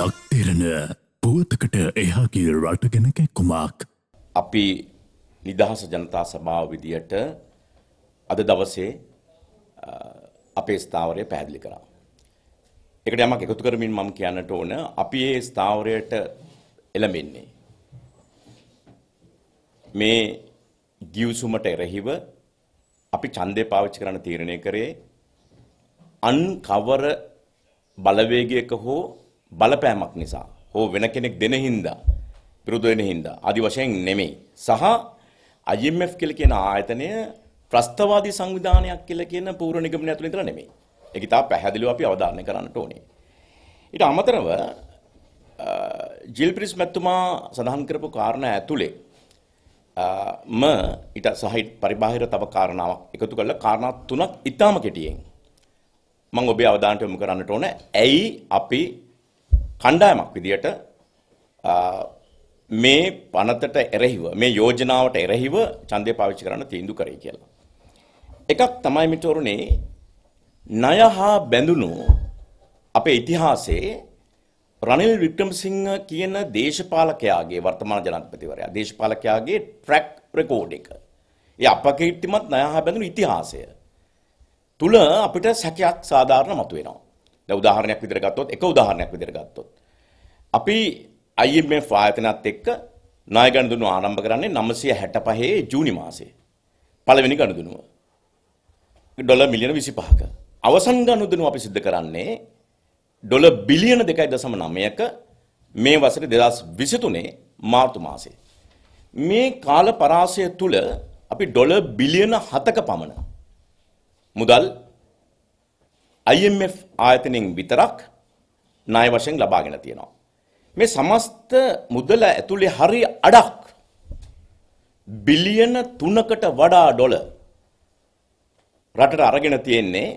ලක්තෙරණ පුවතකට එහාගේ රටගෙන කැක්කුමක්. අපි නිදහස ජනතා සභාව විදියට අද දවසේ අපේ ස්ථාවරය පැහැදිලි කරා. එකට යමක් එකතු කරමින් මම කියන්නට ඕන අපි ඒ ස්ථාවරයට එළඹෙන්නේ. මේ ගියවසුමට එරහිව අපි ඡන්දය පාවිච්චි කරන්න තීරණය කරේ අන් කවර බලවේගයක හෝ බලපෑමක් නිසා හෝ වෙන කෙනෙක් දෙන හින්දා විරුද්ධ වෙන හින්දා ආදි වශයෙන් නෙමෙයි සහ IMF කියලා කියන ආයතනය ප්‍රස්තවාදී සංවිධානයක් කියලා කියන පූර්ව නිගමනය ඇතුළේ ඉඳලා නෙමෙයි. ඒක ඉතාල පැහැදිලිව අපි අවධාරණය කරන්නට ඕනේ. ඊට අමතරව ජිල් ප්‍රිස් මැතිතුමා සඳහන් කරපු කාරණා ඇතුලේ ම ඊට සහ පරිබාහිර තව කාරණාවක් එකතු කරලා කාරණා තුනක් ඊටාම කෙටියෙන් මම ඔබේ අවධානයට යොමු කරන්නට ඕන. ඇයි අපි කණ්ඩායමක් විදියට මේ පනතට එරෙහිව මේ යෝජනාවට එරෙහිව ඡන්දය පාවිච්චි කරන්න තීන්දුව කරේ කියලා. එකක් තමයි මිතුරුනේ ණය හා බැඳුණු අපේ ඉතිහාසයේ රනිල් වික්‍රමසිංහ කියන දේශපාලකයාගේ වර්තමාන ජනාධිපතිවරයා දේශපාලකයාගේ ට්‍රැක් රෙකෝඩ් එක. ඒ අපකීර්තිමත් ණය හා බැඳුණු ඉතිහාසය තුල අපිට සැකයක් සාධාරණ මතුවෙනවා. දැන් උදාහරණයක් විදිහට ගත්තොත් එක උදාහරණයක් විදිහට ගත්තොත් අපි IMF ආයතනත් එක්ක ණය ගනුදෙනු ආරම්භ කරන්නේ 965 ජූනි මාසයේ පළවෙනි ගනුදෙනුව ඩොලර් මිලියන 25ක අවසන් ගනුදෙනුව අපි සිද්ධ කරන්නේ ඩොලර් බිලියන 2.9ක මේ වසරේ 2023 මාර්තු මාසයේ මේ කාල පරාසය තුල අපි ඩොලර් බිලියන 7ක පමණ මුදල් IMF ආයතනයෙන් විතරක් ණය වශයෙන් ලබාගෙන තියෙනවා. මේ සමස්ත මුදල ඇතුලේ හරිය අඩක් බිලියන 3කට වඩා ඩොලර් රටට අරගෙන තියෙන්නේ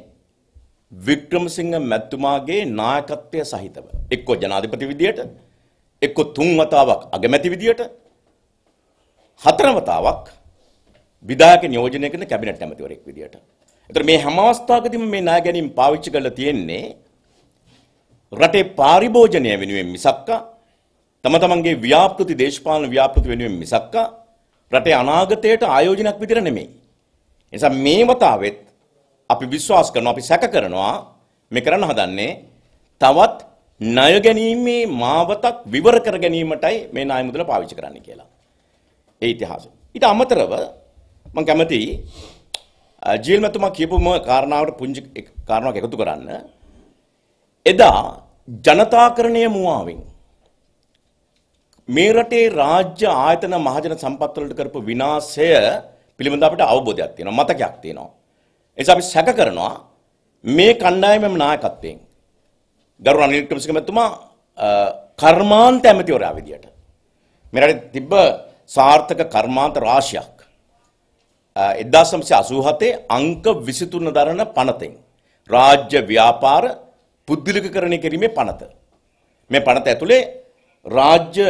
වික්‍රමසිංහ මැතිතුමාගේ නායකත්වය සහිතව එක්ක ජනාධිපති විදියට එක්ක තුන් වතාවක් අගමැති විදියට හතර වතාවක් විධායක නියෝජනය කරන කැබිනට් ඇමතිවරයෙක් විදියට එතකොට මේ හැම අවස්ථාවකදීම මේ ණය ගැනීම පාවිච්චි කරලා තියෙන්නේ රටේ පාරිභෝජනය වෙනුවෙන් මිසක්ක තම තමන්ගේ ව්‍යාපෘති දේශපාලන ව්‍යාපෘති වෙනුවෙන් මිසක්ක රටේ අනාගතයට ආයෝජනයක් විදිහට නෙමෙයි. එනිසා මේ වතාවෙත් අපි විශ්වාස කරනවා අපි සැක කරනවා මේ කරන්න හදන්නේ තවත් ණය ගැනීමේ මාවතක් විවර කර ගැනීමටයි මේ ණය මුදල පාවිච්චි කරන්න කියලා. ඒ ඉතිහාසය. ඊට අමතරව මම කැමතියි ජීල් මැතුමා කියපුම කාරණාවට පුංචි කාරණාවක් එකතු කරන්න. එදා ජනතාකරණය මුවාවෙන් මේ රටේ රාජ්‍ය ආයතන මහජන සම්පත් වලට කරපු විනාශය පිළිබඳ අපිට අවබෝධයක් තියෙනවා මතකයක් තියෙනවා. ඒ නිසා අපි සැක කරනවා මේ කණ්ඩායමේම නායකත්වයෙන් ගරු රනිල් වික්‍රමසිංහ මැතිතුමා කර්මාන්ත ඇමතිවරයා විදියට මේ රටේ තිබ්බ සාර්ථක කර්මාන්ත රාශියක් එදදාසම්සය අසූහතේ අංක විසිතුන්න දරන පනතෙන්. රාජ්‍ය ව්‍යාපාර පුද්දිලික කරණය කිරීමේ පනත. මේ පනත ඇතුළේ රාජ්‍ය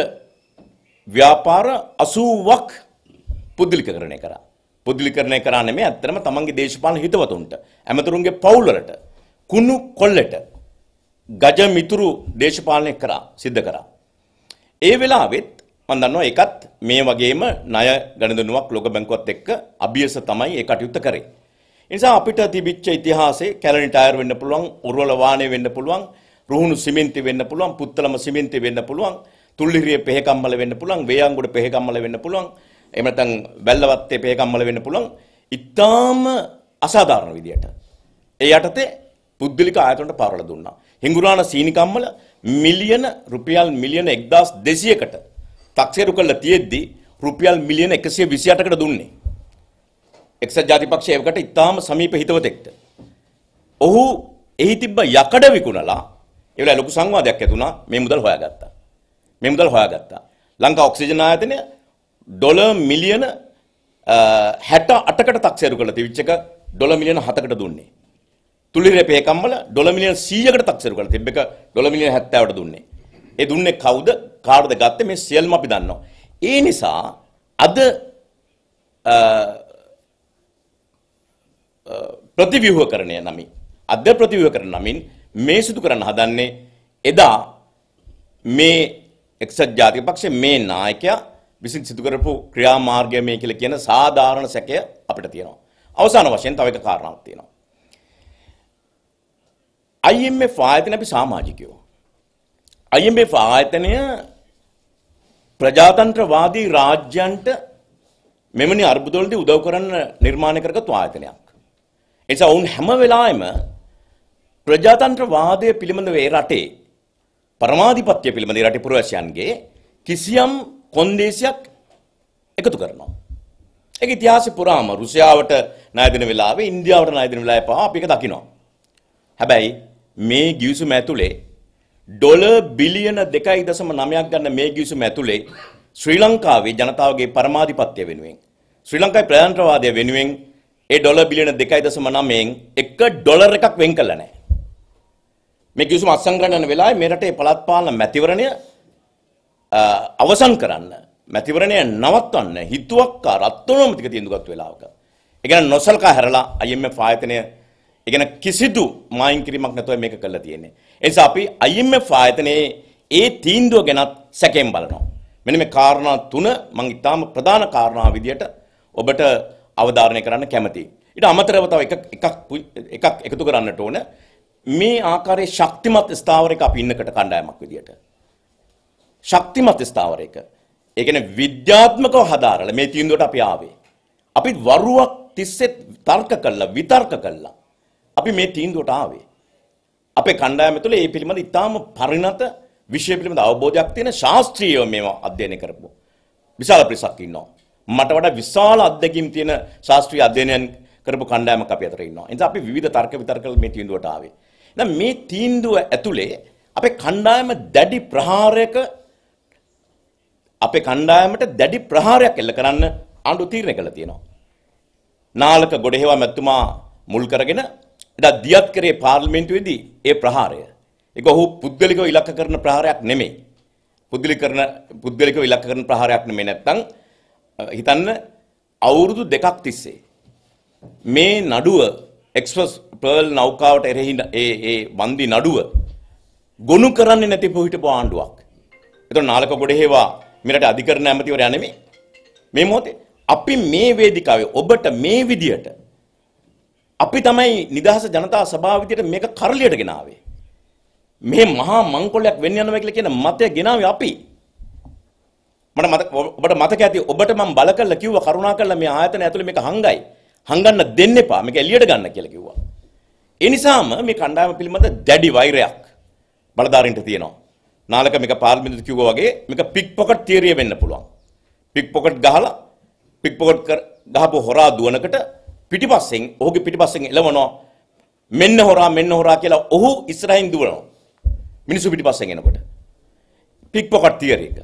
ව්‍යාපාර අසූවක් පුද්දිලික කරණය කරා. පුද්දිලිකරණය කරන්නේ මේ ඇත්තටම තමන්ගේ දේශපාලන හිතවතුන්ට, ඇමතුරුන්ගේ පවුලට, කුණු කොල්ලට ගජ මිතුරු දේශපාලනය කරා සිද්ධ කරා. ඒ වෙලාවෙත් මම දන්නවා ඒකත් මේ වගේම ණය ගණදෙනුවක් ලෝක බැංකුවත් එක්ක අභියස තමයි ඒ කටයුත්ත කරේ. ඒ නිසා අපිට තිබිච්ච ඉතිහාසයේ කැලණි ටයර් වෙන්න පුළුවන්, උරුවල වාහනේ වෙන්න පුළුවන්, රුහුණු සිමෙන්ති වෙන්න පුළුවන්, පුත්තලම සිමෙන්ති වෙන්න පුළුවන්, තුල්ලිරිය පෙහෙකම්මල වෙන්න පුළුවන්, වේයන්ගොඩ පෙහෙකම්මල වෙන්න පුළුවන්, එහෙම නැත්නම් වැල්ලවත්තේ පෙහෙකම්මල වෙන්න පුළුවන්. ඊටාම අසාධාරණ විදියට. ඒ යටතේ පුද්ගලික ආයතනට පාරල දුන්නා. හිඟුරාණ සීනිකම්මල මිලියන රුපියල් මිලියන 1200කට තක්සේරු කළා තියෙද්දි රුපියල් මිලියන 128කට දුන්නේ. එක්සත් ජාතිපක්ෂය ඒකට ඉතාම සමීප හිතවතෙක්ට. ඔහු එහි තිබ්බ යකඩ විකුණලා ඒ වෙලාවේ ලොකු සංවාදයක් ඇති වුණා මේ මුදල් හොයාගත්තා. මේ මුදල් හොයාගත්තා. ලංකා ඔක්සිජන් ආයතනය ඩොලර් මිලියන 68කට තක්සේරු කළා තිබිච්ච එක ඩොලර් මිලියන 7කට දුන්නේ. තුලිරේ පේකම්වල ඩොලර් මිලියන 100කට තක්සේරු කළා තිබ්බ එක ඩොලර් මිලියන 70කට දුන්නේ. ඒ දුන්නේ කවුද? කාටද ගත්තේ? මේ සියල්ලම අපි දන්නවා. ඒ නිසා අද ප්‍රතිව්‍යුහකරණය නමින් අද ප්‍රතිව්‍යුහකරණ නමින් මේ සිදු කරන්න හදන්නේ එදා මේ එක්සත් ජාතික පක්ෂයේ මේ නායකයා විසින් සිදු කරපු ක්‍රියාමාර්ගය මේ කියලා කියන සාධාරණ සැකය අපිට තියෙනවා. අවසාන වශයෙන් තව එක කාරණාවක් තියෙනවා. IMF ආයතන අපි සමාජිකයෝ IMF ආයතනය ප්‍රජාතන්ත්‍රවාදී රාජ්‍යයන්ට මෙමනි අර්බුදවලදී උදව් කරන්න නිර්මාණය කරගත් ආයතනයක්. එනිසා ඔවුන් හැම වෙලාවෙම ප්‍රජාතන්ත්‍රවාදය පිළිබඳව ඒ රටේ පරමාධිපත්‍ය පිළිබඳ රටේ පුරවැසියන්ගේ කිසියම් කොන්දේසියක් එකතු කරනවා. ඒක ඉතිහාසෙ පුරාම රුසියාවට ණය දෙන වෙලාවේ ඉන්දියාවට ණය දෙන වෙලාවේ පහ අපි ඒක දකිනවා. හැබැයි මේ ගිවිසුම ඇතුලේ ඩොලර් බිලියන 2.9ක් ගන්න මේ ගිවිසුම ඇතුලේ ශ්‍රී ලංකාවේ ජනතාවගේ පරමාධිපත්‍ය වෙනුවෙන් ශ්‍රී ලංකාවේ ප්‍රජාතන්ත්‍රවාදය වෙනුවෙන් ඒ ඩොලර් බිලියන 2.9න් 1 ඩොලර් එකක් වෙන් කළා නැහැ. මේ ගිවිසුම අත්සංගතන වෙලාවේ මේ රටේ පළාත් පාලන මැතිවරණය අවසන් කරන්න මැතිවරණය නවත්වන්න හිතුවක්කාර අත්නොමතික තීන්දුවක් වෙලාවක. ඒ කියන්නේ නොසල්කා හැරලා IMF ආයතනය එකන කිසිදු මායින් කිරීමක් නැතුව මේක කරලා තියෙන්නේ. එනිසා අපි IMF ආයතනයේ ඒ තීන්දුව ගැනත් සැකයෙන් බලනවා. මෙන්න මේ කාරණා තුන මම ඉතාම ප්‍රධාන කාරණා විදියට ඔබට අවධාරණය කරන්න කැමතියි. ඊට අමතරව තව එකක් එකක් එකතු කරන්නට ඕන මේ ආකාරයේ ශක්තිමත් ස්ථාවරයක අපි ඉන්නකට කණ්ඩායමක් විදියට. ශක්තිමත් ස්ථාවරයක. ඒ කියන්නේ විද්‍යාත්මකව හදාරලා මේ තීන්දුවට අපි ආවේ. අපි වරුවක් තිස්සේ තර්ක කළා විතර්ක කළා. අපි මේ තීන්දුවට ආවේ. අපේ කණ්ඩායම තුළ මේ පිළිබඳ ඉතාම පරිණත විෂය පිළිබඳ අවබෝධයක් තියෙන ශාස්ත්‍රීයව මේවා අධ්‍යයනය කරපු විශාල පිරිසක් ඉන්නවා. මට වඩා විශාල අත්දැකීම් තියෙන ශාස්ත්‍රීය අධ්‍යයනයන් කරපු කණ්ඩායමක් අපි අතර ඉන්නවා. එනිසා අපි විවිධ තර්ක විතර්ක මේ තීන්දුවට ආවේ. දැන් මේ තීන්දුව ඇතුලේ අපේ කණ්ඩායම දැඩි ප්‍රහාරයක අපේ කණ්ඩායමට දැඩි ප්‍රහාරයක් එල්ල කරන්න ආණ්ඩුව තීරණය කළා තියෙනවා. නාලක ගොඩේවා මැතිතුමා මුල් කරගෙන එදා දියත් කරේ පාර්ලිමේන්තුවේදී ඒ ප්‍රහාරය. ඒක ඔහු පුද්ගලිකව ඉලක්ක කරන ප්‍රහාරයක් නෙමෙයි. පුද්ගලික කරන පුද්ගලිකව ඉලක්ක කරන ප්‍රහාරයක් නෙමෙයි නැත්තම් හිතන්න අවුරුදු දෙකක් තිස්සේ මේ නඩුව එක්ස්ප්‍රස් පර්ල් නෞකාවට එරෙහි ඒ ඒ බන්දි නඩුව ගොනු කරන්නේ නැති පොහිටපු ආණ්ඩුවක්. එතකොට නාලක ගොඩේවා මෙරට අධිකරණ ඇමතිවරයා නෙමෙයි. මේ මොහොතේ අපි මේ වේදිකාවේ ඔබට මේ විදියට අපි තමයි නිදහස ජනතා සභාව විදියට මේක කරලියට ගෙනාවේ. මේ මහා මංකොල්ලයක් වෙන්න යනවා කියලා කියන මතය ගෙනාවේ අපි. මට මතක ඔබට මතක ඇති ඔබට මම බල කරලා කිව්වා කරුණාකරලා මේ ආයතන ඇතුලේ මේක හංගයි. හංගන්න දෙන්න එපා. මේක එළියට ගන්න කියලා කිව්වා. ඒ නිසාම මේ කණ්ඩායම පිළිබඳ දැඩි වෛරයක් බලධාරීන්ට තියෙනවා. නාලක මේක පාර්ලිමේන්තුවේ කිව්වා වගේ මේක පික් පොකට් තියරිය වෙන්න පුළුවන්. පික් පොකට් ගහලා පික් පොකට් ගහපු හොරා දුවනකට පිටිපස්සෙන් ඔහුගේ පිටිපස්සෙන් එළවනවා මෙන්න හොරා මෙන්න හොරා කියලා ඔහු ඉස්සරහින් දුවනවා. මිනිස්සු පිටිපස්සෙන් එනකොට. පික් පොකට් තියරි එක.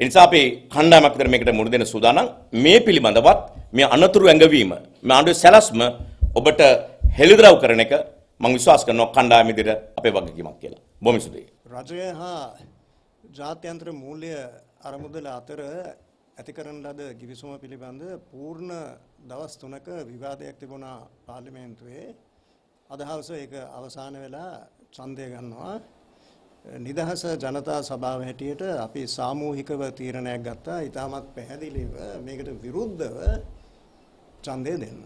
ඒ නිසා අපි කණ්ඩායමක් විතර මේකට මුහුණ දෙන සූදානම් මේ පිළිබඳවත් මේ අනතුරු ඇඟවීම මේ ආණ්ඩුවේ සැලැස්ම ඔබට හෙළිදරව් කරන එක මම විශ්වාස කරනවා කණ්ඩායම ඉදිරිය අපේ වගකීමක් කියලා. බොහොම සුදුයි. රජය හා ජාත්‍යන්තර මූල්‍ය අරමුදල අතර ඇති කරන ලද ගිවිසුම පිළිබඳ පූර්ණ දවස් 3ක විවාදයක් තිබුණා පාර්ලිමේන්තුවේ අද හවස ඒක අවසාන වෙලා ඡන්දය ගන්නවා නිදහස ජනතා සභාව හැටියට අපි සාමූහිකව තීරණයක් ගත්තා. ඊටමත් පැහැදිලිව මේකට විරුද්ධව ඡන්දය දෙන්න.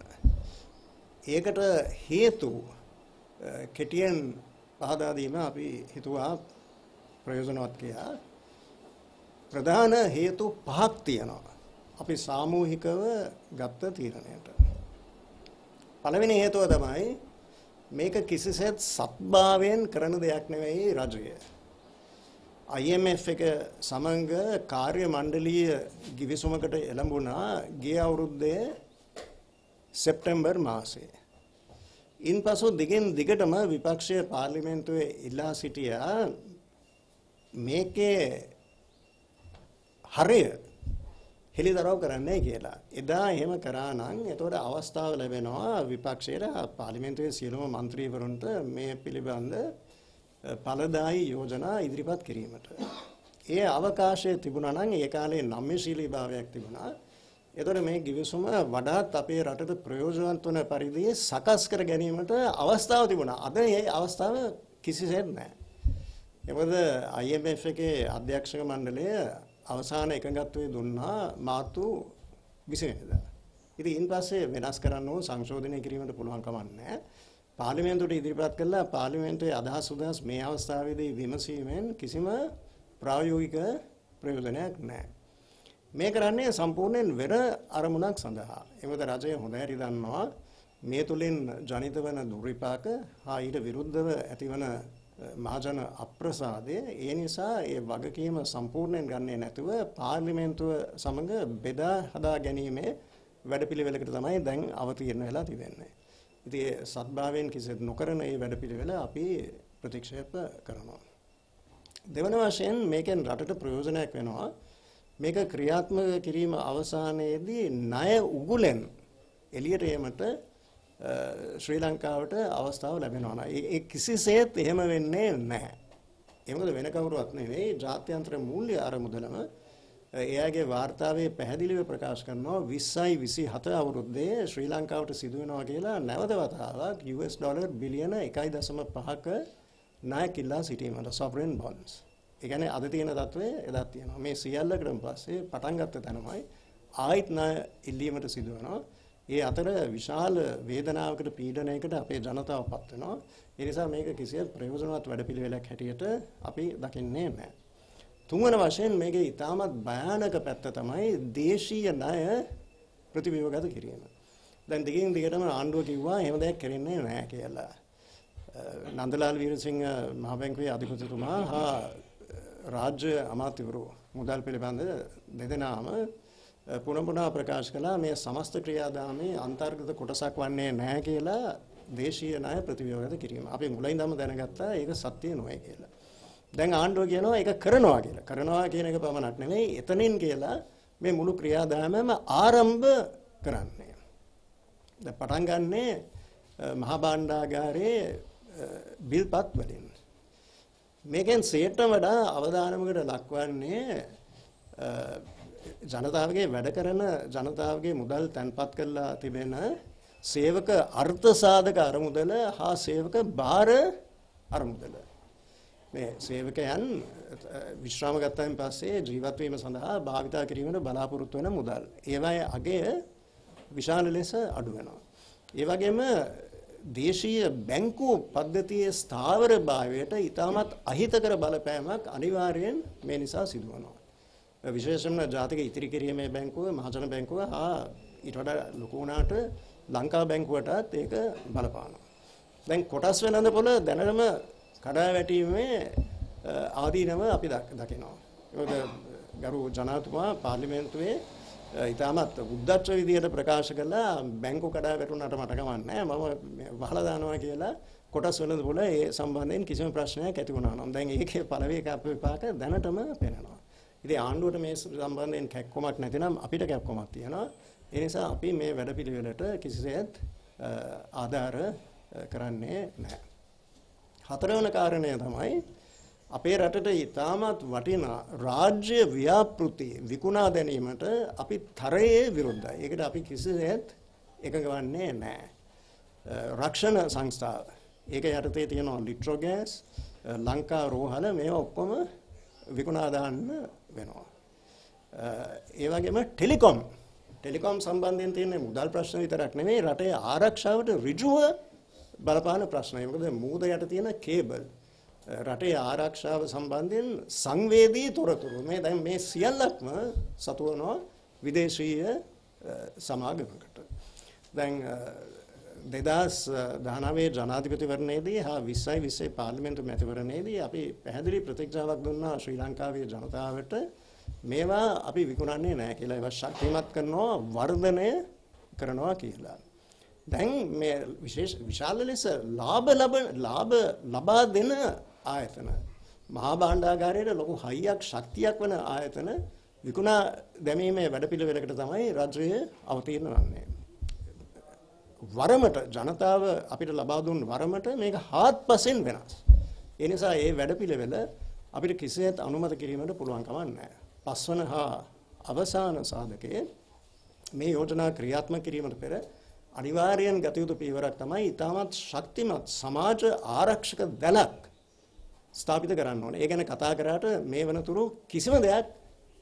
ඒකට හේතු කෙටියෙන් පහදා දීම අපි හිතුවා ප්‍රයෝජනවත් කියලා. ප්‍රධාන හේතු පහක් තියෙනවා. අපි සාමූහිකව ගත්ත තීරණයට. පළවෙනි හේතුව තමයි මේක කිසිසේත් සත්භාවයෙන් කරන දෙයක් නෙවෙයි රජය. IMF එක සමඟ කාර්ය මණ්ඩලීය ගිවිසුමකට එළඹුණා ගිය අවුරුද්දේ සැප්තැම්බර් මාසයේ. ඉන්පසු දිගින් දිගටම විපක්ෂය පාර්ලිමේන්තුවේ ඉල්ලා සිටියා මේකේ හරය හෙළිදරව් කරන්නේ කියලා. එදා එහෙම කරා නම් එතකොට අවස්ථාව ලැබෙනවා විපක්ෂයට පාර්ලිමේන්තුවේ සියලුම മന്ത്രിවරුන්ට මේ පිළිබඳ ඵලදායී යෝජනා ඉදිරිපත් කිරීමට. ඒ අවකාශය තිබුණා නම් ඒ කාලේ නම්‍යශීලීභාවයක් තිබුණා. එතකොට මේ ගිවිසුම වඩාත් අපේ රටට ප්‍රයෝජනවත් වන පරිදි සකස් කර ගැනීමට අවස්ථාව තිබුණා. අද මේ අවස්ථාව කිසිසේත් නැහැ. මොකද IMF එකේ අධ්‍යක්ෂක මණ්ඩලය අවසාන එකඟත්වයේ දුන්නා මාර්තු 20 වෙනිදා. ඉතින් ඊන් පස්සේ වෙනස් කරන්න ඕන සංශෝධනය කිරීමට පුළුවන් කමක් නැහැ. පාර්ලිමේන්තුවට ඉදිරිපත් කළා පාර්ලිමේන්තුවේ අදහස් උදහස් මේ අවස්ථාවේදී විමසීමෙන් කිසිම ප්‍රායෝගික ප්‍රයෝජනයක් නැහැ. මේ කරන්නේ සම්පූර්ණයෙන් වෙන අරමුණක් සඳහා. එමෙත රජය හොඳට දන්නවා මේ තුලින් ජනිත වන දුර්විපාක හා ඊට විරුද්ධව ඇතිවන මහජන අප්‍රසාදය ඒ නිසා ඒ වගකීම සම්පූර්ණයෙන් ගන්නේ නැතුව පාර්ලිමේන්තුව සමග බෙදා හදා ගැනීමේ වැඩපිළිවෙලකට තමයි දැන් අවතීර්ණ වෙලා තිබෙන්නේ. ඉතින් සත්භාවයෙන් කිසිත් නොකරන මේ වැඩපිළිවෙල අපි ප්‍රතික්ෂේප කරනවා. දෙවන වශයෙන් මේකෙන් රටට ප්‍රයෝජනයක් වෙනවා. මේක ක්‍රියාත්මක කිරීම අවසානයේදී ණය උගුලෙන් එළියට ඒමට ශ්‍රී ලංකාවට අවස්ථාව ලැබෙනවා නේද? ඒ කිසිසේත් එහෙම වෙන්නේ නැහැ. ඒ මොකද වෙන කවුරුවත් නෙවෙයි ජාත්‍යන්තර මූල්‍ය ආරමුදලම එයාගේ වාර්තාවේ පැහැදිලිව ප්‍රකාශ කරනවා 20යි 27 අවුරුද්දේ ශ්‍රී ලංකාවට සිදු වෙනවා කියලා නැවත වතාවක් US ඩොලර් බිලියන 1.5ක ණයක් ඉල්ලා සිටීමට sovereign bonds. ඒ කියන්නේ අද තියෙන තත්ත්වය එදා තියෙනවා. මේ සියල්ලකටම පස්සේ පටන් ගත්ත තැනමයි ආයිත් ණය ඉල්ලීමට සිදු වෙනවා. ඒ අතර විශාල වේදනාවකට පීඩනයකට අපේ ජනතාව පත් වෙනවා. ඒ නිසා මේක කිසියම් ප්‍රයෝජනවත් වැඩපිළිවෙලක් හැටියට අපි දකින්නේ නැහැ. තුන්වන වශයෙන් මේකේ ඉතාමත් භයානක පැත්ත තමයි දේශීය ණය ප්‍රතිවිවගත කිරීම. දැන් දිගින් දිගටම ආණ්ඩුව කිව්වා එහෙම දෙයක් කරන්නේ නැහැ කියලා. නන්දලාල් වීරසිංහ මහ බැංකුවේ අධිපතිතුමා හා රාජ්‍ය අමාත්‍යවරු මුදල් පිළිබඳ දෙදෙනාම පුන පුනා ප්‍රකාශ කළා මේ සමස්ත ක්‍රියාදාමයේ අන්තර්ගත කොටසක් වන්නේ නැහැ කියලා දේශීය ණය ප්‍රතිවිරෝධ කිරීම. අපි මුලින්දම දැනගත්තා ඒක සත්‍ය නොවේ කියලා. දැන් ආණ්ඩුව කියනවා ඒක කරනවා කියලා. කරනවා කියන එක පමණක් නෙමෙයි එතනින් කියලා මේ මුළු ක්‍රියාදාමයම ආරම්භ කරන්නේ. දැන් පටන් ගන්නේ මහා භාණ්ඩාගාරයේ බිල්පත් වලින්. මේකෙන් සියයට වඩා අවදානමකට ලක්වන්නේ ජනතාවගේ වැඩ කරන ජනතාවගේ මුදල් තැන්පත් කරලා තිබෙන සේවක අර්ථ සාධක අරමුදල හා සේවක බාර අරමුදල මේ සේවකයන් විශ්‍රාම ගත්තයින් පස්සේ ජීවත් වීම සඳහා භාවිතා කිරීමට බලාපොරොත්තු වෙන මුදල් ඒවායේ අගය විශාල ලෙස අඩු වෙනවා ඒ වගේම දේශීය බැංකු පද්ධතියේ ස්ථාවරභාවයට ඊටමත් අහිතකර බලපෑමක් අනිවාර්යෙන් මේ නිසා සිදු වෙනවා විශේෂයෙන්ම ජාතික ඉතිරි කිරීමේ බැංකුව මහජන බැංකුව හා ඊට වඩා ලොකු වුණාට ලංකා බැංකුවටත් ඒක බලපානවා. දැන් කොටස් වෙනඳ පොළ දැනටම කඩා වැටීමේ ආදීනව අපි දකිනවා. මොකද ගරු ජනාධිපතිතුමා පාර්ලිමේන්තුවේ ඉතාමත් උද්දච්ච විදියට ප්‍රකාශ කළා බැංකු කඩා වැටුණාට මට කමන්නේ මම වහලා දානවා කියලා කොටස් වෙනද පොළ ඒ සම්බන්ධයෙන් කිසිම ප්‍රශ්නයක් ඇති වුණා නම් දැන් ඒකේ පළවෙනි කප් විපාක දැනටම පේනවා ඉතින් ආණ්ඩුවට මේ සම්බන්ධයෙන් කැක්කමක් නැතිනම් අපිට කැක්කමක් තියෙනවා. ඒ නිසා අපි මේ වැඩපිළිවෙලට කිසිසේත් ආධාර කරන්නේ නැහැ. හතරවන කාරණය තමයි අපේ රටට ඉතාමත් වටිනා රාජ්‍ය ව්‍යාපෘති විකුණා දැනීමට අපි තරයේ විරුද්ධයි. ඒකට අපි කිසිසේත් එකඟවන්නේ නැහැ. රක්ෂණ සංස්ථාව. ඒක යටතේ තියෙනවා ලිට්‍රෝ ගෑස්, ලංකා රෝහල මේවා ඔක්කොම විකුණා දාන්න වෙනවා. ඒ වගේම ටෙලිකොම් ටෙලිකොම් සම්බන්ධයෙන් තියෙන මුදල් ප්‍රශ්න විතරක් නෙමෙයි රටේ ආරක්ෂාවට ඍජුව බලපාන ප්‍රශ්නයි. මොකද මූද යට තියෙන කේබල් රටේ ආරක්ෂාව සම්බන්ධයෙන් සංවේදී තොරතුරු මේ දැන් මේ සියල්ලක්ම සතුවනවා විදේශීය සමාගමකට. දැන් දෙදස් දානාවේ ජනාධිපතිවරණයේදී හා විස්සයි විස්සේ පාර්ලිමෙන්තු මැතිවරණයේදී අපි පැහැදිලි ප්‍රතික්ෂාවක් දුන්නා ශ්‍රී ලංකාවේ ජනතාවට මේවා අපි විකුණන්නේ නෑ කියලා ඒව ශක්තිමත් කරනවා වර්ධනය කරනවා කියලා. දැන් මේ විශේෂ විශාල ලෙස ලාභ ලබන ලාභ ලබා දෙන ආයතන මහා භාණ්ඩාගාරයේ ලොකු හයියක් ශක්තියක් වන ආයතන විකුණා දැමීමේ වැඩපිළිවෙලකට තමයි රජය අවතීර්ණ වන්නේ. වරමට ජනතාව අපිට ලබා දුන් වරමට මේක හාත්පසින් වෙනස්. ඒ නිසා මේ වැඩපිළිවෙල අපිට කිසිසේත් අනුමත කිරීමට පුළුවන් කමක් නැහැ. පස්වන හා අවසාන සාධකයේ මේ යෝජනා ක්‍රියාත්මක කිරීමට පෙර අනිවාර්යෙන් ගත යුතු පියවරක් තමයි ඊටමත් ශක්තිමත් සමාජ ආරක්ෂක දැලක් ස්ථාපිත කරන්න ඕනේ. ඒ ගැන කතා කරාට මේ වෙනතුරු කිසිම දෙයක්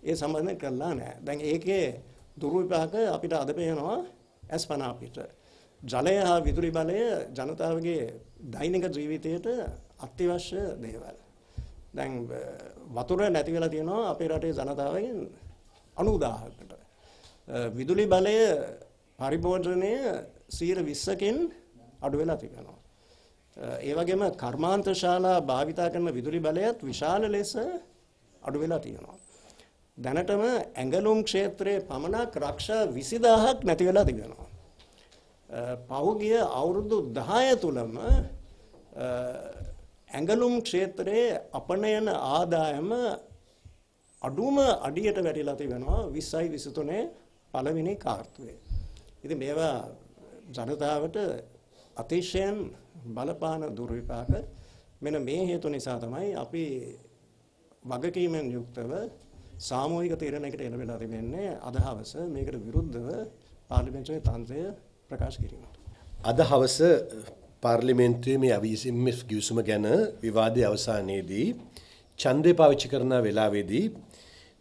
ඒ සම්බන්ධයෙන් කරලා නැහැ. දැන් ඒකේ දුර්විපාක අපිට අද පේනවා ඇස්පනා පිට. ජලය හා විදුලි බලය ජනතාවගේ දෛනික ජීවිතයට අත්‍යවශ්‍ය දේවල්. දැන් වතුර නැති වෙලා තියෙනවා අපේ රටේ ජනතාවගෙන් 90000කට. විදුලි බලය පරිභෝජනය 120කින් අඩු වෙලා තිබෙනවා. ඒ වගේම කර්මාන්ත ශාලා භාවිතා කරන විදුලි බලයත් විශාල ලෙස අඩු වෙලා තියෙනවා. දැනටම ඇඟලුම් ක්ෂේත්‍රයේ පමණක් රක්ෂා 20000ක් නැති වෙලා තිබෙනවා. පෞගිය අවුරුදු 10 තුලම ඇඟලුම් ක්ෂේත්‍රයේ අපනයන ආදායම අඩුම අඩියට වැටිලා තිබෙනවා 20යි 23 පළවෙනි කාර්තුවේ. ඉතින් මේවා ජනතාවට අතිශයෙන් බලපාන දුර්විපාක මෙන්න මේ හේතු නිසා තමයි අපි වගකීමෙන් යුක්තව සාමූහික තීරණයකට එන වෙලා තිබෙන්නේ අද හවස මේකට විරුද්ධව පාර්ලිමේන්තුවේ තන්ත්‍රය ප්‍රකාශ කිරීමට. අද හවස පාර්ලිමේන්තුවේ මේ අවිසිම්F ගිවිසුම ගැන විවාදය අවසානයේදී ඡන්දය පාවිච්චි කරන වෙලාවේදී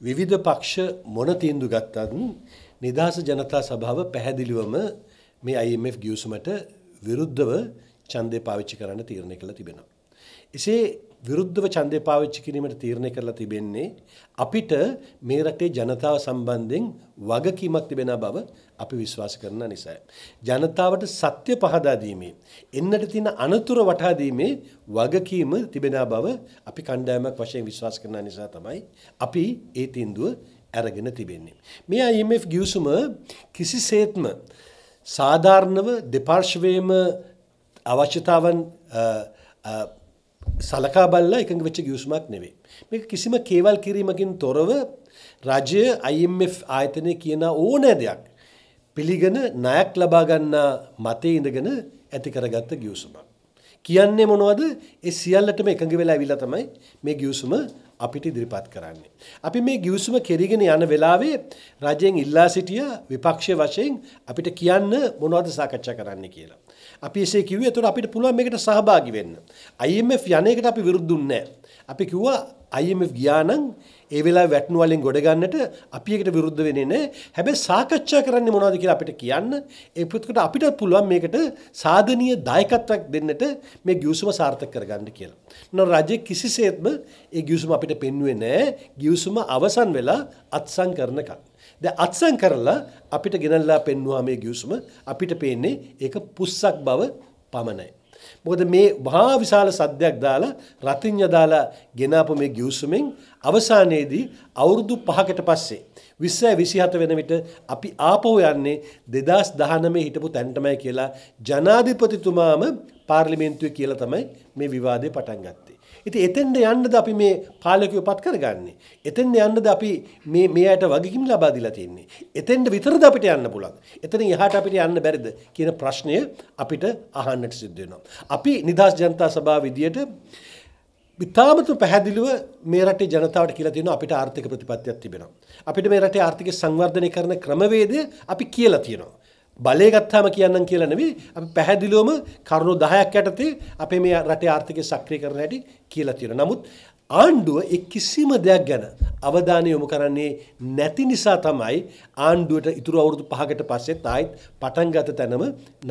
විවිධ පක්ෂ මොන තීන්දුව ගත්තත් නිදහස ජනතා සභාව පැහැදිලිවම මේ IMF ගිවිසුමට විරුද්ධව ඡන්දය පාවිච්චි කරන්න තීරණය කළා තිබෙනවා. එසේ විරුද්ධව ඡන්දය පාවිච්චි කිරීමට තීරණය කරලා තිබෙන්නේ අපිට මේ රටේ ජනතාව සම්බන්ධයෙන් වගකීමක් තිබෙන බව අපි විශ්වාස කරන නිසා. ජනතාවට සත්‍ය පහදා දීමේ එන්නට තියෙන අනතුර වටහා දීමේ වගකීම තිබෙන බව අපි කණ්ඩායමක් වශයෙන් විශ්වාස කරන නිසා තමයි අපි ඒ තීන්දුව අරගෙන තිබෙන්නේ. මේ IMF ගිවිසුම කිසිසේත්ම සාධාරණව දෙපාර්ශවයේම අවශ්‍යතාවන් සලකා බල්ලා එකඟ වෙච්ච ගිවිසුමක් නෙවෙයි. මේක කිසිම කේවල් කිරීමකින් තොරව රජය IMF ආයතනය කියන ඕනෑ දෙයක් පිළිගෙන ණයක් ලබා ගන්නා මතේ ඉඳගෙන ඇති කරගත්ත ගිවිසුමක්. කියන්නේ මොනවද? ඒ සියල්ලටම එකඟ වෙලා අවිලා තමයි මේ ගිවිසුම අපිට ඉදිරිපත් කරන්නේ. අපි මේ ගිවිසුම කෙරීගෙන යන වෙලාවේ රජයෙන් ඉල්ලා සිටිය විපක්ෂ වශයෙන් අපිට කියන්න මොනවද සාකච්ඡා කරන්න කියලා. අපි එසේ කිව්වේ එතකොට අපිට පුළුවන් මේකට සහභාගී වෙන්න. IMF යන එකට අපි විරුද්ධුන්නේ අපි කිව්වා IMF ගියා නම් ඒ වෙලාවේ වැටුණු වලින් ගොඩ ගන්නට අපි එකට විරුද්ධ වෙන්නේ නැහැ. හැබැයි සාකච්ඡා කරන්නේ මොනවද කියලා අපිට කියන්න. ඒ පුතකට අපිට පුළුවන් මේකට සාධනීය දායකත්වයක් දෙන්නට මේ ගිවිසුම සාර්ථක කරගන්න කියලා. නෝ රජය කිසිසේත්ම ඒ ගිවිසුම අපිට පෙන්වුවේ නැහැ. ගිවිසුම අවසන් වෙලා අත්සන් කරනකම්. දැන් අත්සන් කරලා අපිට ගෙනල්ලා පෙන්වුවා මේ ගිවිසුම අපිට පේන්නේ ඒක පුස්සක් බව පමණයි. මොකද මේ මහා විශාල සද්දයක් දාලා රතිඤ්ඤ දාලා ගෙනාපු මේ ගිවිසුමෙන් අවසානයේදී අවුරුදු 5කට පස්සේ 20 27 වෙන විට අපි ආපහු යන්නේ 2019 හිටපු තැනටමයි කියලා ජනාධිපතිතුමාම පාර්ලිමේන්තුවේ කියලා තමයි මේ විවාදය පටන් ගත්තේ. ඉතින් එතෙන්ට යන්නද අපි මේ පාලකයෝ පත් කරගන්නේ. එතෙන්ට යන්නද අපි මේ මේ අයට වගකීම් ලබා දීලා තින්නේ. එතෙන්ට විතරද අපිට යන්න පුළුවන්. එතනින් එහාට අපිට යන්න බැරිද කියන ප්‍රශ්නය අපිට අහන්නට සිද්ධ වෙනවා. අපි නිදහස් ජනතා සභාව විදියට ඉතාමතු පැහැදිලිව මේ රටේ ජනතාවට කියලා තියෙනවා අපිට ආර්ථික ප්‍රතිපත්තියක් තිබෙනවා. අපිට මේ රටේ ආර්ථික සංවර්ධනය කරන ක්‍රමවේදය අපි කියලා තියෙනවා. බලය ගත්තාම කියන්නම් කියලා නෙවෙයි අපි පැහැදිලිවම කරුණු 10ක් යටතේ අපේ මේ රටේ ආර්ථිකය සක්‍රිය කරන හැටි කියලා තියෙනවා. නමුත් ආණ්ඩුව ඒ කිසිම දෙයක් ගැන අවධානය යොමු කරන්නේ නැති නිසා තමයි ආණ්ඩුවට ඉතුරු අවුරුදු 5කට පස්සෙත් ආයෙත් පටන් ගත තැනම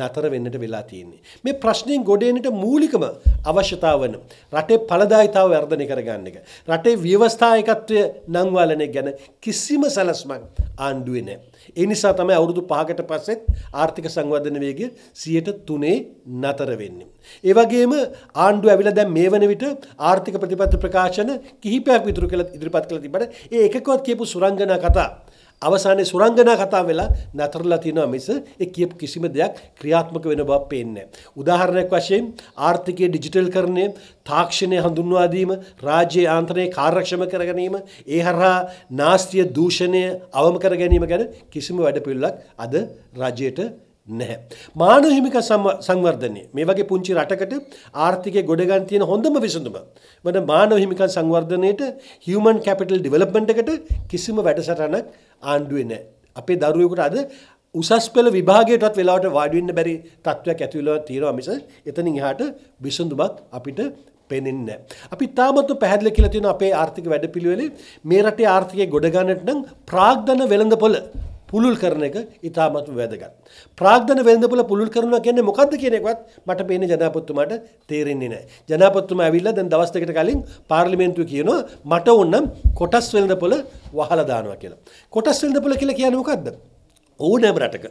නතර වෙන්නට වෙලා තියෙන්නේ. මේ ප්‍රශ්نين ගොඩේනට මූලිකම අවශ්‍යතාව වන රටේ ඵලදායිතාව වර්ධනය කරගන්න එක. රටේ ව්‍යවස්ථායකත්වය නංවාලනය ගැන කිසිම සැලැස්මක් ආණ්ඩුවේ නැහැ. ඒ නිසා තමයි අවුරුදු 5කට පස්සෙත් ආර්ථික සංවර්ධන වේගය 103 නතර වෙන්නේ. ඒ වගේම ආණ්ඩුව ඇවිල්ලා දැන් මේ වන විට ආර්ථික ප්‍රතිපත්ති ප්‍රකාශන කිහිපයක් විතර කියලා ඉදිරිපත් කළ තිබට ඒ එකකවත් කියපු සුරංගනා කතා අවසානයේ සුරංගනා කතා වෙලා නතරලා තිනවා මිස ඒ කියපු කිසිම දෙයක් ක්‍රියාත්මක වෙන බව පේන්නේ උදාහරණයක් වශයෙන් ආර්ථිකයේ ඩිජිටල්කරණය තාක්ෂණය හඳුන්වා දීම රාජ්‍ය ආන්තරණය කාර්යක්ෂම කර ගැනීම ඒ හරහා නාස්තිය දූෂණය අවම කර ගැනීම ගැන කිසිම වැඩපිළිවෙලක් අද රජයට නැහැ. මානහිමික සංවර්ධනය මේ වගේ පුංචි රටකට ආර්ථිකය ගොඩගන් තියෙන හොඳම විසඳුම වන මානවහිමික සංවර්ධනයට හියමන් කැපිටල් ඩිවලප්මන්ට් එකට කිසිම වැඩසටහනක් ආණ්ඩුවේ නැහැ. අපේ දරුවෙකුට අද උසස් පෙළ විභාගයටත් වෙලාවට වාඩි වෙන්න බැරි තත්ත්වයක් ඇති වෙලා තියෙනවා මිස එතනින් එහාට විසඳුමක් අපිට පෙනෙන්නේ අපි තාමත් පැහැදිලි කියලා තියෙන අපේ ආර්ථික වැඩපිළිවෙලේ මේ රටේ ආර්ථිකය ගොඩ ගන්නට නම් ප්‍රාග්ධන වෙළඳපොළ පුළුල් කරන එක ඉතාමත් වැදගත්. ප්‍රාග්ධන වෙළඳපොළ පුළුල් කරනවා කියන්නේ මොකද්ද කියන එකවත් මට පේන්නේ ජනාධිපතිතුමාට තේරෙන්නේ නැහැ. ජනාධිපතිතුමා ඇවිල්ලා දැන් දවස් දෙකකට කලින් පාර්ලිමේන්තුවේ කියනවා මට ඕනම් කොටස් වෙළඳපොළ වහලා දානවා කියලා. කොටස් වෙළඳපොළ කියලා කියන්නේ මොකද්ද? ඕනෑම රටක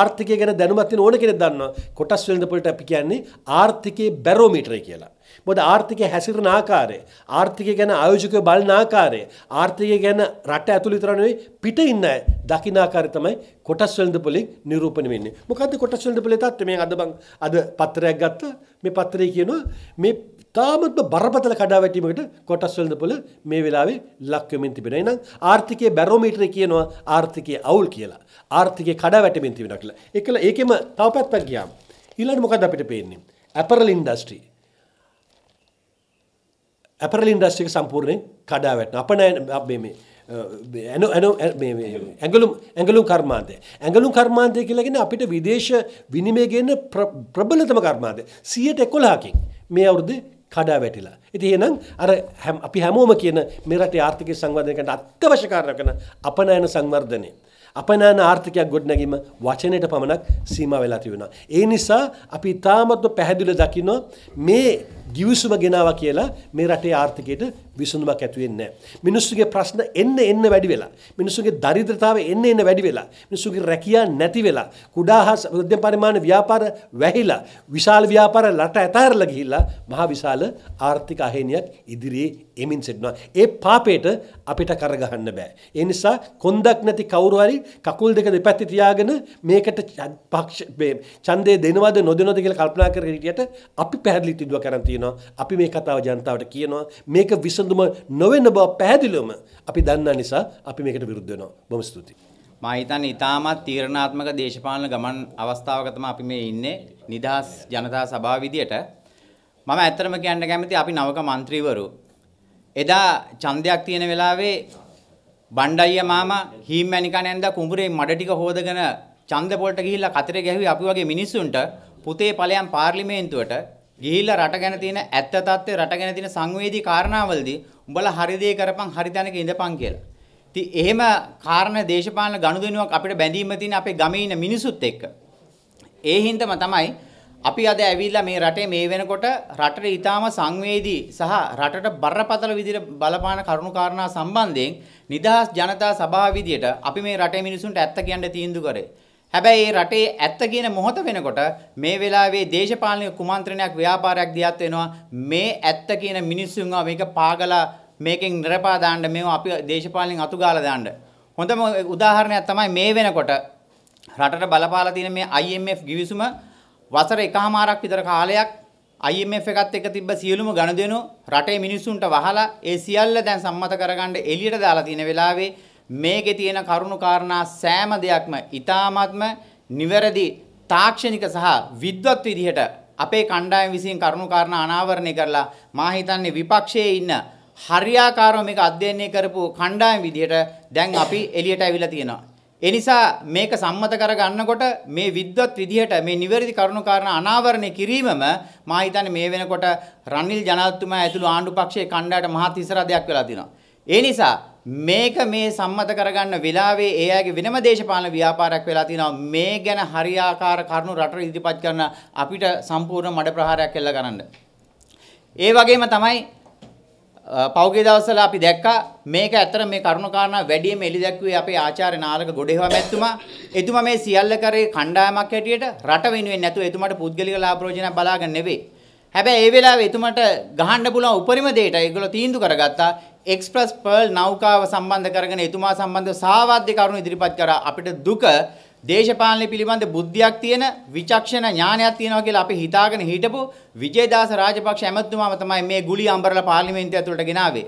ආර්ථිකය ගැන දැනුමත්තින ඕන කෙනෙක් දන්නවා කොටස් වෙළඳ පොලට අපි කියන්නේ ආර්ථිකයේ බැරෝමීටරය කියලා. මොකද ආර්ථිකය හැසිරෙන ආකාරය, ආර්ථිකය ගැන ආයෝජකයෝ බලන ආකාරය, ආර්ථිකය ගැන රට ඇතුළේ විතර නෙවෙයි පිට ඉන්න අය දකින ආකාරය තමයි කොටස් වෙළඳ පොලෙන් නිරූපණය වෙන්නේ. මොකද්ද කොටස් වෙළඳ පොලේ තත්ත්වය? මේ අද බං අද පත්‍රයක් ගත්තා. මේ පත්‍රය කියනවා මේ තාමත්ම බරපතල කඩාවැටීමකට කොටස් වෙළඳ පොළ මේ වෙලාවේ ලක්වෙමින් තිබෙන. එහෙනම් ආර්ථිකයේ බැරෝමීටරය කියනවා ආර්ථිකයේ අවුල් කියලා. ආර්ථිකයේ කඩාවැටෙමින් තිබෙනවා කියලා. ඒකල ඒකෙම තව පැත්තක් ගියාම ඊළඟට මොකද අපිට පේන්නේ? Apparel industry. ඇපරල් ඉන්ඩස්ට්‍රි එක සම්පූර්ණයෙන් කඩාවැටෙනවා. අප මේ මේ ඇන ඇගලුම් ඇගලුම් කර්මාන්තය. ඇගලුම් කර්මාන්තය කියලගෙන අපිට විදේශ විනිමයගන්න ප්‍රබලතම කර්මාන්තය. සියට එකොලාකින් මේ අවුරුදේ කඩා වැටිලා. ඉතින් එහෙනම් අර අපි හැමෝම කියන මේ රටේ ආර්ථික සංවර්ධනයකට අත්‍යවශ්‍ය කරන අපනයන සංවර්ධනය. අපනයන ආර්ථිකයක් ගොඩනැගීම වචනයට පමණක් සීමා වෙලා තිබෙනවා. ඒ නිසා අපි තාමත්ම පැහැදිලිව දකින්න මේ ගිවිසුම ගෙනවා කියලා මේ රටේ ආර්ථිකයට විසඳුමක් ඇති වෙන්නේ නැහැ. මිනිස්සුගේ ප්‍රශ්න එන්න එන්න වැඩි වෙලා, මිනිස්සුගේ දරිද්‍රතාවය එන්න එන්න වැඩි වෙලා, මිනිස්සුගේ රැකියා නැති වෙලා, කුඩා හා මධ්‍යම පරිමාණ ව්‍යාපාර වැහිලා, විශාල ව්‍යාපාර ලට ඇතහැරලා ගිහිල්ලා මහා විශාල ආර්ථික අහේනියක් ඉදිරියේ එමින් සිටිනවා. ඒ පාපයට අපිට කරගහන්න බෑ. ඒ නිසා කොන්දක් නැති කවුරු හරි කකුල් දෙක දෙපැත්තේ තියාගෙන මේකට පක්ෂ ඡන්දේ දෙනවද නොදෙනවද කියලා කල්පනා කරගෙන හිටියට අපි පැහැදිලි තිදුව කරන් තියෙනවා. තියෙනවා. අපි මේ කතාව ජනතාවට කියනවා. මේක විසඳුම නොවන බව පැහැදිලිවම අපි දන්නා නිසා අපි මේකට විරුද්ධ වෙනවා. බොහොම ස්තුතියි. මම හිතන්නේ ඊටමත් තීරණාත්මක දේශපාලන ගමන් අවස්ථාවක තමයි අපි මේ ඉන්නේ. නිදහස් ජනතා සභාව විදියට මම ඇත්තටම කියන්න කැමති අපි නවක മന്ത്രിවරු එදා ඡන්දයක් තියෙන වෙලාවේ බණ්ඩයිය මාමා හීම්මැනිකණ ඇඳලා කුඹුරේ මඩ ටික හොදගෙන ඡන්ද පොලට ගිහිල්ලා කතරේ ගැහුවේ අපි වගේ මිනිස්සුන්ට පුතේ ඵලයන් පාර්ලිමේන්තුවට ගිහිල්ලා රට ගැන තියෙන ඇත්ත తත්ත්වය රට ගැන තියෙන සංවේදී කාරණාවලදී උඹලා හරි දේ කරපන් හරි තැනක ඉඳපන් කියලා. ඉතින් එහෙම කාරණා දේශපාලන ගනුදෙනුවක් අපිට බැඳීම තියෙන අපේ ගමේ ඉන්න මිනිසුත් එක්ක. ඒ හින්දාම තමයි අපි අද ඇවිල්ලා මේ රටේ මේ වෙනකොට රටට ඊටාම සංවේදී සහ රටට බරපතල විදිහට බලපාන කරුණු කාරණා සම්බන්ධයෙන් නිදහස් ජනතා සභාව විදියට අපි මේ රටේ මිනිසුන්ට ඇත්ත කියන්න තීන්දුව කරේ. හැබැයි රටේ ඇත්ත කියන මොහොත වෙනකොට මේ වෙලාවේ දේශපාලනික කුමන්ත්‍රණයක් ව්‍යාපාරයක් දියත් වෙනවා මේ ඇත්ත කියන මිනිස්සුන්ව මේක පාගලා මේකෙන් නිරපා දාන්න මේවා අපි දේශපාලනෙන් අතු ගාලා දාන්න හොඳම උදාහරණයක් තමයි මේ වෙනකොට රටට බලපාලා තියෙන මේ IMF ගිවිසුම වසර එකහමාරක් විතර කාලයක් IMF එකත් එක්ක තිබ්බ සියලුම ගනුදෙනු රටේ මිනිස්සුන්ට වහලා ඒ සියල්ල දැන් සම්මත කරගන්න එළියට දාලා තියෙන වෙලාවේ මේකේ තියෙන කරුණු කාරණා සෑම දෙයක්ම ඊ타මාත්ම නිවැරදි තාක්ෂණික සහ විද්වත් විදිහට අපේ කණ්ඩායම විසින් කරුණු කාරණා අනාවරණය කරලා මා හිතන්නේ විපක්ෂයේ ඉන්න හරියාකාරව මේක අධ්‍යයනය කරපු කණ්ඩායම විදිහට දැන් අපි එළියට අවිලා තියෙනවා. ඒ නිසා මේක සම්මත කරගන්නකොට මේ විද්වත් විදිහට මේ නිවැරදි කරුණු කාරණා අනාවරණය කිරීමම මා හිතන්නේ මේ වෙනකොට රනිල් ජනාධිපතිතුමා ඇතුළු ආණ්ඩු පක්ෂයේ කණ්ඩායමට මහත් ඉස්සරහ දෙයක් වෙලා තියෙනවා. ඒ නිසා මේක මේ සම්මත කරගන්න වෙලාවේ ඒ අයගේ වෙනම දේශපාලන ව්‍යාපාරයක් වෙලා තියෙනවා මේ ගැන හරියාකාර කරුණු රට ඉදිරිපත් කරන අපිට සම්පූර්ණ මඩ ප්‍රහාරයක් එල්ල ගන්න. ඒ වගේම තමයි පෞගේ දවස්වල අපි දැක්කා මේක ඇත්තට මේ කරුණ කාරණා වැඩිම එලි දැක්ුවේ අපේ ආචාර්ය නාලක ගොඩේවා මැතිතුමා. එතුමා මේ සියල්ල කරේ කණ්ඩායමක් හැටියට රට වෙනුවෙන් නැතුව එතුමාට පුද්ගලික ලාභ ප්‍රයෝජනක් බලාගෙන නෙවෙයි. හැබැයි ඒ වෙලාවේ එතුමට ගහන්න පුළුවන් උපරිම දෙයට ඒගොල්ලෝ තීන්දුව කරගත්තා. එක්ස්ප්‍රස් පර්ල් නෞකාව සම්බන්ධ කරගෙන එතුමා සම්බන්ධ සාවාද්‍ය කරුණු ඉදිරිපත් කරා අපිට දුක දේශපාලනය පිළිබඳ බුද්ධියක් තියෙන විචක්ෂණ ඥානයක් තියෙනවා කියලා අපි හිතාගෙන හිටපු විජේදාස රාජපක්ෂ ඇමතුමාම තමයි මේ ගුලි අම්බරලා පාර්ලිමේන්තුව ඇතුළට ගෙනාවේ.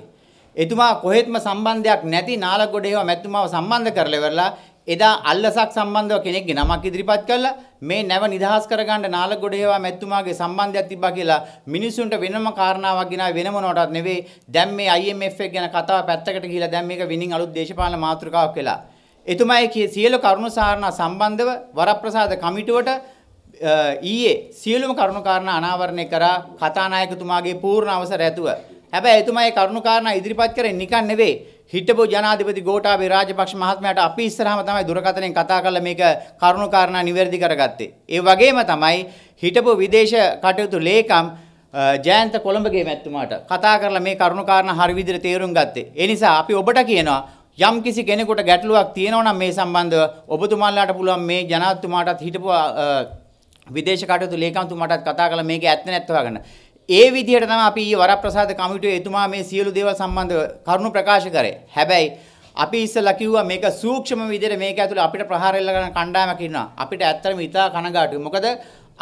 එතුමා කොහෙත්ම සම්බන්ධයක් නැති නාලගොඩ ඒවා මැතිතුමාව සම්බන්ධ කරලා ඉවරලා එදා අල්ලසක් සම්බන්ධව කෙනෙක්ගේ නමක් ඉදිරිපත් කළා මේ නැව නිදහස් කරගන්න නාලගොඩ හේවා මැතිතුමාගේ සම්බන්ධයක් තිබ්බා කියලා මිනිසුන්ට වෙනම කාරණාවක් ගෙනා වෙන මොනවටත් නෙවෙයි දැන් මේ IMF එක ගැන කතාව පැත්තකට ගිහිලා දැන් මේක විනින් අලුත් දේශපාලන මාතෘකාවක් වෙලා එතුමාගේ සියලු කරුණු සාරණා සම්බන්ධව වරප්‍රසාද කමිටුවට ඊයේ සියලුම කරුණු කාරණා අනාවරණය කරා කතානායකතුමාගේ පූර්ණ අවසර ඇතුව හැබැයි එතුමා ඒ කරුණු කාරණා ඉදිරිපත් කරේ නිකන් නෙවෙයි. හිටපු ජනාධිපති ගෝඨාභය රාජපක්ෂ මහත්මයාට අපි ඉස්සරහම තමයි දුරකථනයෙන් කතා කරලා මේක කරුණු කාරණා නිවැරදි කරගත්තේ. ඒ වගේම තමයි හිටපු විදේශ කටයුතු ලේකම් ජයන්ත කොළඹගේ මැතිතුමාට කතා කරලා මේ කරුණු කාරණා හරි විදිහට තේරුම් ගත්තේ. ඒ නිසා අපි ඔබට කියනවා යම් කිසි කෙනෙකුට ගැටලුවක් තියෙනවා නම් මේ සම්බන්ධව ඔබතුමාලාට පුළුවන් මේ ජනාධිපතිතුමාටත් හිටපු විදේශ කටයුතු ලේකම්තුමාටත් කතා කරලා මේක ඇත්ත නැත්ත හොයාගන්න. ඒ විදිහට තමයි අපි ඊ වරප්‍රසාද කමිටුවේ එතුමා මේ සියලු දේවල් සම්බන්ධව කරුණු ප්‍රකාශ කරේ. හැබැයි අපි ඉස්සලා කිව්වා මේක සූක්ෂම විදිහට මේක ඇතුළේ අපිට ප්‍රහාර එල්ල කරන කණ්ඩායමක් ඉන්නවා. අපිට ඇත්තටම ඉතා කනගාටුයි. මොකද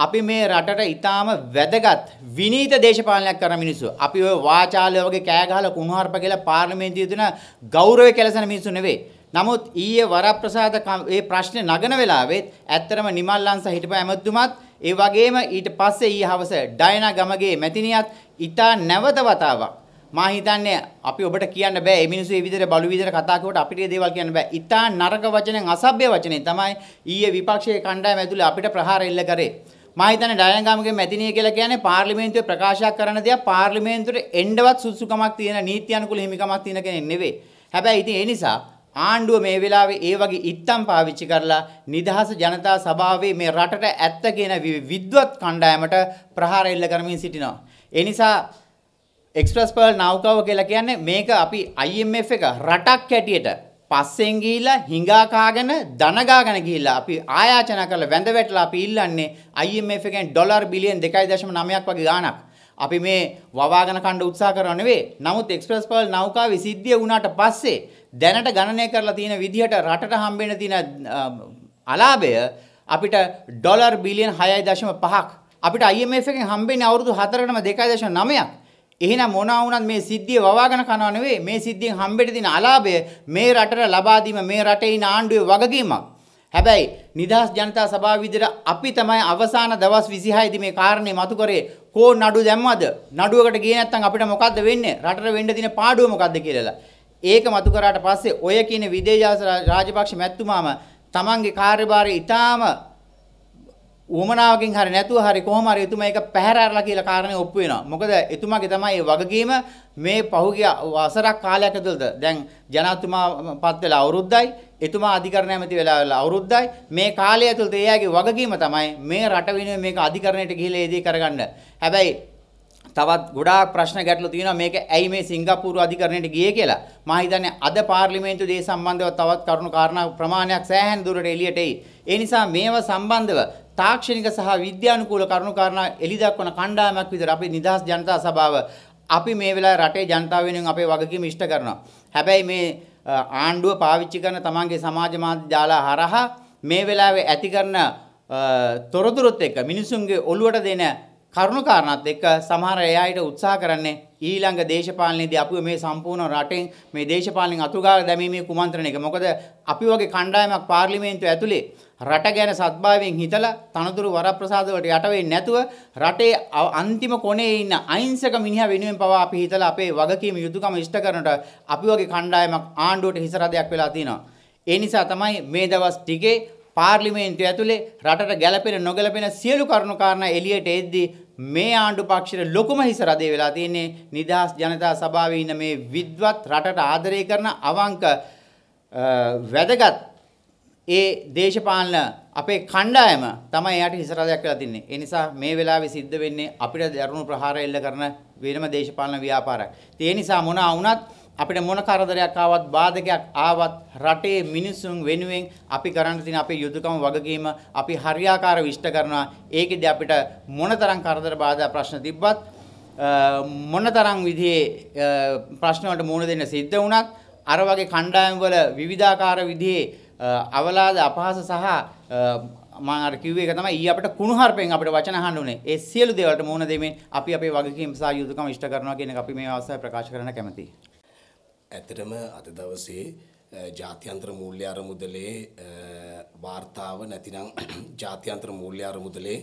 අපි මේ රටට ඉතාම වැදගත් විනීත දේශපාලනයක් කරන මිනිස්සු. අපි ඔය වාචාලය වගේ කෑ ගහලා කුණුහරුප කියලා පාර්ලිමේන්තුවේ දෙන ගෞරවය කෙලසන මිනිස්සු නෙවෙයි. නමුත් ඊයේ වරප්‍රසාද මේ ප්‍රශ්නේ නගන වෙලාවෙත් ඇත්තටම නිමල් අංශ හිටපු ඇමතුමත් ඒ වගේම ඊට පස්සේ ඊ හවස ඩයනා ගමගේ මැතිනියත් ඉතා නැවත වතාවක් මා හිතන්නේ අපි ඔබට කියන්න බෑ මේ මිනිස්සු මේ විදිහට බලු විදිහට කතා කරුවට අපිට මේ දේවල් කියන්න බෑ. ඉතා නරක වචනෙන් අසભ્ય වචනෙන් තමයි ඊයේ විපක්ෂයේ කණ්ඩායම ඇතුළේ අපිට ප්‍රහාර එල්ල කරේ. මා හිතන්නේ ඩයන් ගාමගේ මැතිණිය කියලා කියන්නේ පාර්ලිමේන්තුවේ ප්‍රකාශයක් කරන දේක් පාර්ලිමේන්තුවේ එන්නවත් සුසුකමක් තියෙන නීති අනුකූල හිමිකමක් තියෙන කෙනෙක් නෙවෙයි. හැබැයි ඉතින් ඒ නිසා ආණ්ඩුව මේ වෙලාවේ ඒ වගේ ඉත්තම් පාවිච්චි කරලා නිදහස ජනතා සභාවේ මේ රටට ඇත්ත කියන විද්වත් කණ්ඩායමට ප්‍රහාර එල්ල කරමින් සිටිනවා. ඒ නිසා එක්ස්ප්‍රස් පර්ල් නෞකාව කියලා කියන්නේ මේක අපි IMF එක රටක් හැටියට පස්සෙන් ගිහිල්ලා හිඟා කාගෙන දන ගාගෙන ගිහිල්ලා අපි ආයාචනා කරලා වැඳ වැටලා අපි ඉල්ලන්නේ IMF එකෙන් ඩොලර් බිලියන් 2.9ක් වගේ ගාණක්. අපි මේ වවාගෙන කණ්ඩ උත්සා කරන නෙවේ නමුත් එක්ස්ප්‍රස් පර්ල් නෞකාව සිද්ධිය වුණාට පස්සේ දැනට ගණනය කරලා තියෙන විදිහට රටට හම්බෙන තියෙන අලාභය අපිට ඩොලර් බිලියන් හයයි දශම පහක් අපිට IMF එකෙන් හම්බෙන්නේ අවුරුදු හතරටම දෙකයි දශම නමයක් එහෙනම් මොනවා වුණත් මේ සිද්ධිය වවාගෙන කනවා නෙවෙයි මේ සිද්ධියෙන් හම්බෙට තියෙන අලාභය මේ රටට ලබා දීම මේ රටේ ඉන්න ආණ්ඩුවේ වගකීමක් හැබැයි නිදහස් ජනතා සභාව විදිහට අපි තමයි අවසාන දවස් 26 දී මේ කාරණේ මතු කරේ කෝ නඩු දැම්මද? නඩුවකට ගියේ නැත්නම් අපිට මොකද්ද වෙන්නේ? රටට වෙන්න දින පාඩුව මොකද්ද කියලා. ඒක මතු කරාට පස්සේ ඔය කියන විදේශ රාජපක්ෂ මැතිතුමාම තමන්ගේ කාර්යභාරය ඊටාම උවමනාවකින් හරි නැතුව හරි කොහොම හරි එතුමා ඒක පැහැර අරලා කියලා කාරණේ ඔප්පු වෙනවා. මොකද එතුමාගේ තමයි ඒ වගකීම මේ පහුගිය වසරක් කාලයක් ඇතුළත දැන් ජනාධිපතිතුමා පත් වෙලා අවුරුද්දයි එතුමා අධිකරණ ඇමති වෙලා අවුරුද්දයි මේ කාලය ඇතුළත එයාගේ වගකීම තමයි මේ රට වෙනුවෙන් මේක අධිකරණයට ගිහිලා ඒදී කරගන්න. හැබැයි තවත් ගොඩාක් ප්‍රශ්න ගැටලු තියෙනවා මේක ඇයි මේ සිංගප්පූරු අධිකරණයට ගියේ කියලා. මම හිතන්නේ අද පාර්ලිමේන්තුව දේ සම්බන්ධව තවත් කරුණු කාරණා ප්‍රමාණයක් සෑහෙන දුරට එළියට එයි. ඒ නිසා මේව සම්බන්ධව තාක්ෂණික සහ විද්‍යානුකූල කරුණු කාරණා එලි දක්වන කණ්ඩායමක් විදිහට අපි නිදහස් ජනතා සභාව අපි මේ වෙලාවේ රටේ ජනතාව වෙනුවෙන් අපේ වගකීම ඉෂ්ට කරනවා. හැබැයි මේ ආණ්ඩුව පාවිච්චි කරන තමන්ගේ සමාජ මාධ්‍ය ජාලා හරහා මේ වෙලාවේ ඇති කරන තොරතුරුත් එක්ක මිනිසුන්ගේ ඔළුවට දෙන කරුණු කාරණාත් එක්ක සමහර එයාට උත්සාහ කරන්නේ ඊළඟ දේශපාලනයේදී අපිව මේ සම්පූර්ණ රටෙන් මේ දේශපාලනෙන් අතුරුගාලා දැමීමේ කුමන්ත්‍රණයක. මොකද අපි වගේ කණ්ඩායමක් පාර්ලිමේන්තුව ඇතුලේ රට ගැන සත්භාවයෙන් හිතලා තනතුරු වරප්‍රසාද වලට යට වෙන්නේ නැතුව රටේ අන්තිම කොනේ ඉන්න අහිංසක මිනිහා වෙනුවෙන් පවා අපි හිතලා අපේ වගකීම යුතුයකම ඉෂ්ට කරනට අපි වගේ කණ්ඩායමක් ආණ්ඩුවට හිසරදයක් වෙලා තිනවා. ඒ නිසා තමයි මේ දවස් ටිකේ පාර්ලිමේන්තුව ඇතුලේ රටට ගැළපෙන නොගැලපෙන සියලු කරුණු කාරණා එළියට එද්දී මේ ආණ්ඩු පක්ෂයට ලොකුම හිස රදේ වෙලා තියෙන්නේ නිදහස් ජනතා සභාවේ ඉන්න මේ විද්වත් රටට ආදරය කරන අවංක වැදගත් ඒ දේශපාලන අපේ කණ්ඩායම තමයි එයාට හිස රදයක් වෙලා තින්නේ. ඒ නිසා මේ වෙලාවේ සිද්ධ වෙන්නේ අපිට දරුණු ප්‍රහාර එල්ල කරන වෙනම දේශපාලන ව්‍යාපාරයක්. ඒ නිසා මොනවා වුණත් අපිට මොන කරදරයක් ආවත් බාධකයක් ආවත් රටේ මිනිසුන් වෙනුවෙන් අපි කරන්න තියෙන අපේ යුතුයකම වගකීම අපි හරියාකාරව ඉෂ්ට කරනවා ඒකෙදි අපිට මොනතරම් කරදර බාධා ප්‍රශ්න තිබ්බත් මොනතරම් විදිහේ ප්‍රශ්න වලට මුහුණ දෙන්න සිද්ධ වුණත් අර වගේ කණ්ඩායම් වල විවිධාකාර විදිහේ අවලාද අපහාස සහ මම අර කිව්වේ ඒක තමයි ඊ අපිට කුණුහරුපෙන් අපිට වචන අහන්න උනේ. ඒ සියලු දේවල්ට මුහුණ දෙමින් අපි අපේ වගකීම් සහ යුතුයකම් ඉෂ්ට කරනවා කියන එක අපි මේ අවස්ථාවේ ප්‍රකාශ කරන්න කැමතියි. ඇතරම අද දවසේ ජාත්‍යන්ත්‍ර මූල්‍ය අරමුදලේ වාර්තාව නැතිනම් ජාත්‍යන්ත්‍ර මූල්‍ය අරමුදලේ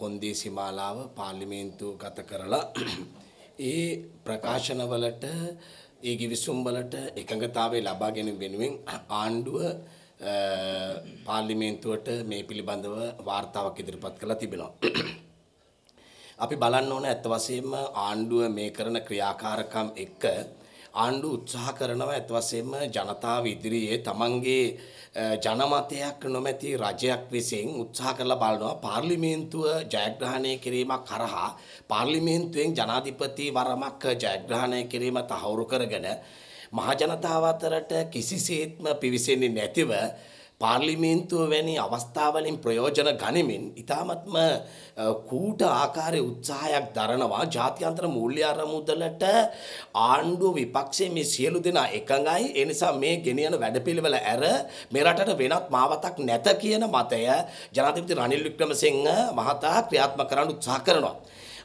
කොන්දේසි මාලාව පාර්ලිමේන්තුව ගත කරලා ඒ ප්‍රකාශනවලට ඒ ගිවිසුම් වලට එකඟතාවය ලබා ගැනීම වෙනුවෙන් ආණ්ඩුව පාර්ලිමේන්තුවට මේ පිළිබඳව වාර්තාවක් ඉදිරිපත් කළා තිබෙනවා. අපි බලන්න ඕන ඇත්ත වශයෙන්ම ආණ්ඩුව මේ කරන ක්‍රියාකාරකම් එක්ක ආණ්ඩුව උත්සාහ කරනවා ඇත් වශයෙන්ම ජනතාව ඉදිරියේ තමන්ගේ ජනමතයක් නොමැති රජයක් විසින් උත්සාහ කරලා බලනවා පාර්ලිමේන්තුව ජයග්‍රහණය කිරීමක් කරහා පාර්ලිමේන්තුවෙන් ජනාධිපති වරමක් ජයග්‍රහණය කිරීම තහවුරු කරගෙන මහජනතාව අතරට කිසිසේත්ම පිවිසෙන්නේ නැතිව පාර්ලිමේන්තුව වැනි අවස්ථාවලින් ප්‍රයෝජන ගනිමින් ඉතාමත්ම කූට ආකාරය උත්සාහයක් දරනවා ජාත්‍යන්තර මූල්‍ය අරමුදලට ආණ්ඩුව විපක්ෂයේ මේ සියලු දෙනා එකඟයි ඒ නිසා මේ ගෙනියන වැඩපිළිවෙල ඇර මේ රටට වෙනත් මාවතක් නැත කියන මතය ජනාධිපති රනිල් වික්‍රමසිංහ මහතා ක්‍රියාත්මක කරන්න උත්සාහ කරනවා.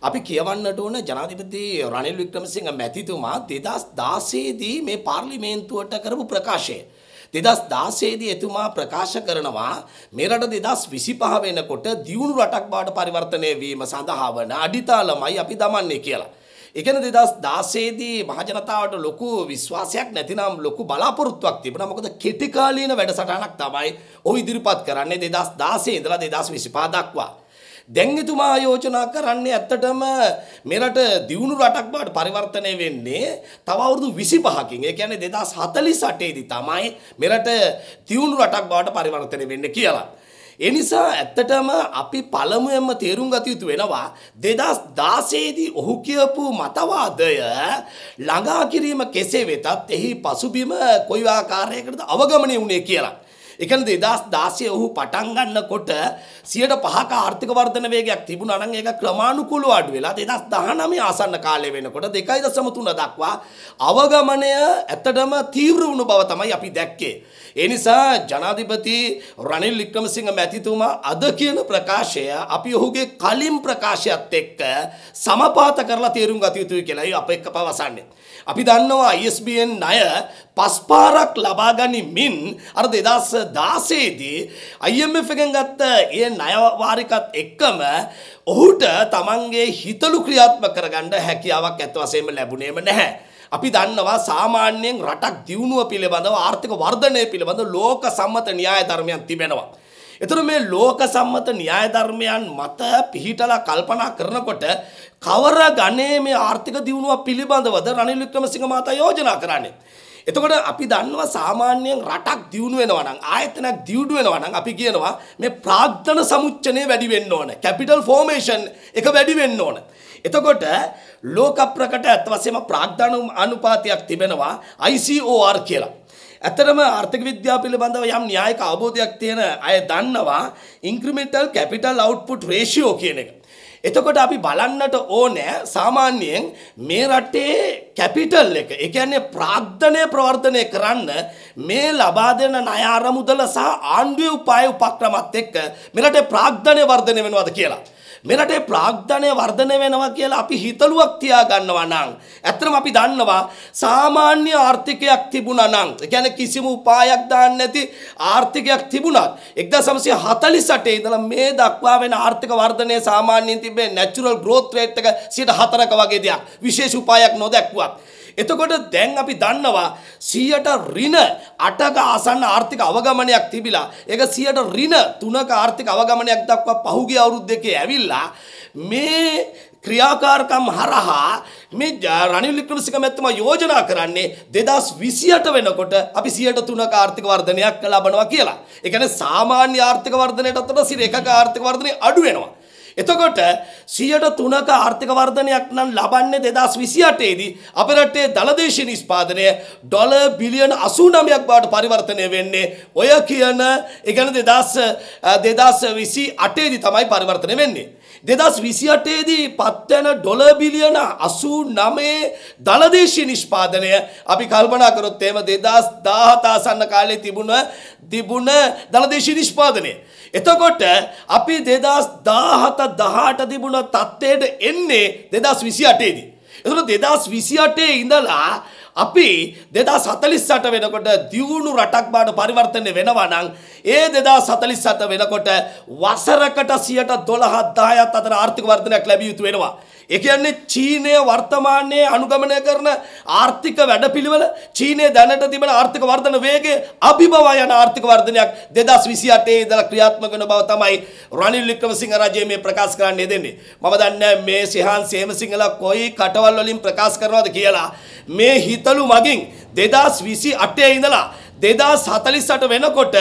අපි කියවන්නට ඕන ජනාධිපති රනිල් වික්‍රමසිංහ මැතිතුමා 2016 දී මේ පාර්ලිමේන්තුවට කරපු ප්‍රකාශය දෙදස් දාසේදී එතුමා ප්‍රකාශ කරනවා මෙරට දෙදස් විසිපහ වෙනකොට දියුණු රටක් බාට පරිවර්තනය වීම සඳහා වන අඩිතාලමයි අපි දමන්නේ කියලා. එකන දෙදස් දාසේදී මහජනතාවට ලොකු විශ්වාසයක් නැතිනම් ලොකු බලාපොරොත්තුවක් තිබුණා. මොකද කෙටි කාලීන වැඩසටහනක් තමයි ඔහු ඉදිරිපත් කරන්නේ දෙදස් දාසේ ඉඳලා දෙදස් විසිපහ දක්වා. දැන් එතුමා යෝජනා කරන්නේ ඇත්තටම මෙරට දියුණු රටක් බවට පරිවර්තනය වෙන්නේ තව අවුරුදු 25කින්. ඒ කියන්නේ 2048 දී තමයි මෙරට දියුණු රටක් බවට පරිවර්තනය වෙන්නේ කියලා. එනිසා ඇත්තටම අපි පළමුුවම තේරුම් ගතයුතු වෙනවා දෙදස් දාසේදී ඔහු කියපු මතවාදය ළඟාකිරීම කෙසේ වෙතත් එහි පසුබිම කොයිවාකාරයකට අවගමනය වුණේ කියලා. එකන දෙදස් දාසය ඔහු පටන්ගන්න කොට සියට පහක ආර්ථික වර්ධන වේගයක් තිබුණ අනන් ඒක ක්‍රමාණුකුළු අඩු වෙලා දෙදස් දහනමේ ආසන්න කාලය වෙනකොට දෙකයි දසමතුන දක්වා අවගමනය ඇත්තටම තීව්‍ර වුණු බව තමයි අපි දැක්කේ. එනිසා ජනාධිපති රනිල් වික්‍රමසිංහ මැතිතුමා අද කියන ප්‍රකාශය අපි ඔහුගේ කලින් ප්‍රකාශයත් එක්ක සමපාත කරලා තේරුම් ගත යුතුයි කියලායි අප එක්ක පවසන්නේ. අපි දන්නවා ISBN ණය පස් පාරක් ලබා ගනිමින් අර 2000 දාසේදී අයම්F එකෙන් ගත්ත ඒ ණයවාරිකත් එක්කම ඔහුට තමන්ගේ හිතලු ක්‍රියාත්මක කරගන්න හැකියාවක් ඇත්ත වශයෙන්ම ලැබුණේම නැහැ. අපි දන්නවා සාමාන්‍යයෙන් රටක් දියුණුව පිළිබඳව ආර්ථික වර්ධනය පිළිබඳව ලෝක සම්මත න්‍යාය ධර්මයන් තිබෙනවා. එතුරු මේ ලෝක සම්මත න්‍යාය ධර්මයන් මත පිහිටලා කල්පනා කරනකොට කවර ගණේ මේ ආර්ථික දියුණුව පිළිබඳවද රනිල් වික්‍රමසිංහ මහතා යෝජනා කරන්නේ. එතකොට අපි දන්නවා සාමාන්‍යයෙන් රටක් දියුණු වෙනවා නම් ආයතනයක් දියුණු වෙනවා නම් අපි කියනවා මේ ප්‍රාග්ධන සමුච්චනය වැඩි වෙන්න ඕන. කැපිටල් ෆෝමේෂන් එක වැඩි වෙන්න ඕන. එතකොට ලෝක ප්‍රකට ඇත්ත වශයෙන්ම ප්‍රාග්ධන අනුපාතයක් තිබෙනවා ICOR කියලා. ඇතරම ආර්ථික විද්‍යාව පිළිබඳව යම් න්‍යායික අවබෝධයක් තියෙන අය දන්නවා ඉන්ක්‍රිමෙන්ටල් කැපිටල් අවුට්පුට් රේෂියෝ කියන එක. එතකොට අපි බලන්නට ඕනෑ සාමාන්‍යයෙන් මේ රටේ කැපිටල් එක ඒ කියන්නේ ප්‍රාග්ධනය ප්‍රවර්ධනය කරන්න මේ ලබා දෙන ණය අරමුදල සහ ආණ්ඩුවේ උපාය උපක්‍රමත් එක්ක මෙරටේ ප්‍රාග්ධනය වර්ධනය වෙනවද කියලා මෙරටේ ප්‍රාග්ධනය වර්ධනය වෙනවා කියලා අපි හිතලුවක් තියාගන්නවා නම් ඇත්තටම අපි දන්නවා සාමාන්‍ය ආර්ථිකයක් තිබුණා නම් يعني කිසිම උපායක් දාන්න නැති ආර්ථිකයක් තිබුණත් 1948 ඉඳලා මේ දක්වා වෙන ආර්ථික වර්ධනය සාමාන්‍යයෙන් තිබේ natural growth rate එක 4ක වගේ දෙයක් විශේෂ උපායක් නොදැක්ුවත් එතකොට දැන් අපි දන්නවා 100ට ඍණ 8ක ආසන්න ආර්ථික අවගමනයක් තිබිලා ඒක 100ට ඍණ 3ක ආර්ථික අවගමනයක් දක්වා පහුගිය අවුරුදු දෙකේ ඇවිල්ලා මේ ක්‍රියාකාරකම් හරහා මේ රනිල් වික්‍රමසිංහ මැතිතුමා යෝජනා කරන්නේ 2028 වෙනකොට අපි 103ක ආර්ථික වර්ධනයක් ලබනවා කියලා. ඒ කියන්නේ සාමාන්‍ය ආර්ථික වර්ධනයට අතර 101ක ආර්ථික වර්ධනය අඩු වෙනවා. එතකොට සියයට තුනක ආර්ථික වර්ධනයක් නම් ලබන්නේ දෙදස් විසිඅටේදී අප රටේ දළදේශ නිස්පාදනය ඩොල බිලියන අසූනමයක් බවට පරිවර්තනය වෙන්නේ ඔය කියන එකන දෙදස් දෙදස් විසි අටේදි තමයි පරිවර්තනය වෙන්නේ. දෙදස් විසිහටේදී පත්වැන ඩොල බිලියන අසූ නමේ දනදේශී නිෂ්පාදනය අපි කල්පනා කරොත් එම දෙදස් දාහතාසන්න කාලේ තිබුණ තිබුණ දනදේශී නිෂ්පාදනය. එතකොට අපි දෙදස් දාහත දහට තිබුණ තත්ත්වයට එන්නේ දෙදස් විසි අටේදී. එතුට දෙදස් විසි අටේ ඉඳලා අපි දෙදා සතලිස්සට වෙනකොට දියුණු රටක් බාට පරිවර්තනය වෙනවා නං ඒ දෙදා සතලි සත වෙනකොට වසරකට සියට දොළහත්දායත් අතර ආර්ථික වර්ධනයක් ලැබියයුතු වෙනවා. එකයන්නේ චීනය වර්තමානයේ අනුගමනය කරන ආර්ථික වැඩපිළිවෙල චීනය දැනට තිබෙන ආර්ථික වර්ධන වේගේ අභිභවයන ආර්ථික වර්ධනයක් දෙදස් විසි අටේ ඉදලා ක්‍රියාත්මක වෙන බව තමයි රනිල් වික්‍රමසිංහ රජය මේ ප්‍රකාශ කරන්න දෙන්නේ. මම දන්නේ මේ සිහාන් සේමසිංහලා කොයි කටවල් වලින් ප්‍රකාශ කරනවද කියලා මේ හිතලු මගින් දෙදස් විසි අටේ ඉඳලා දෙදා සතලිස්සට වෙනකොට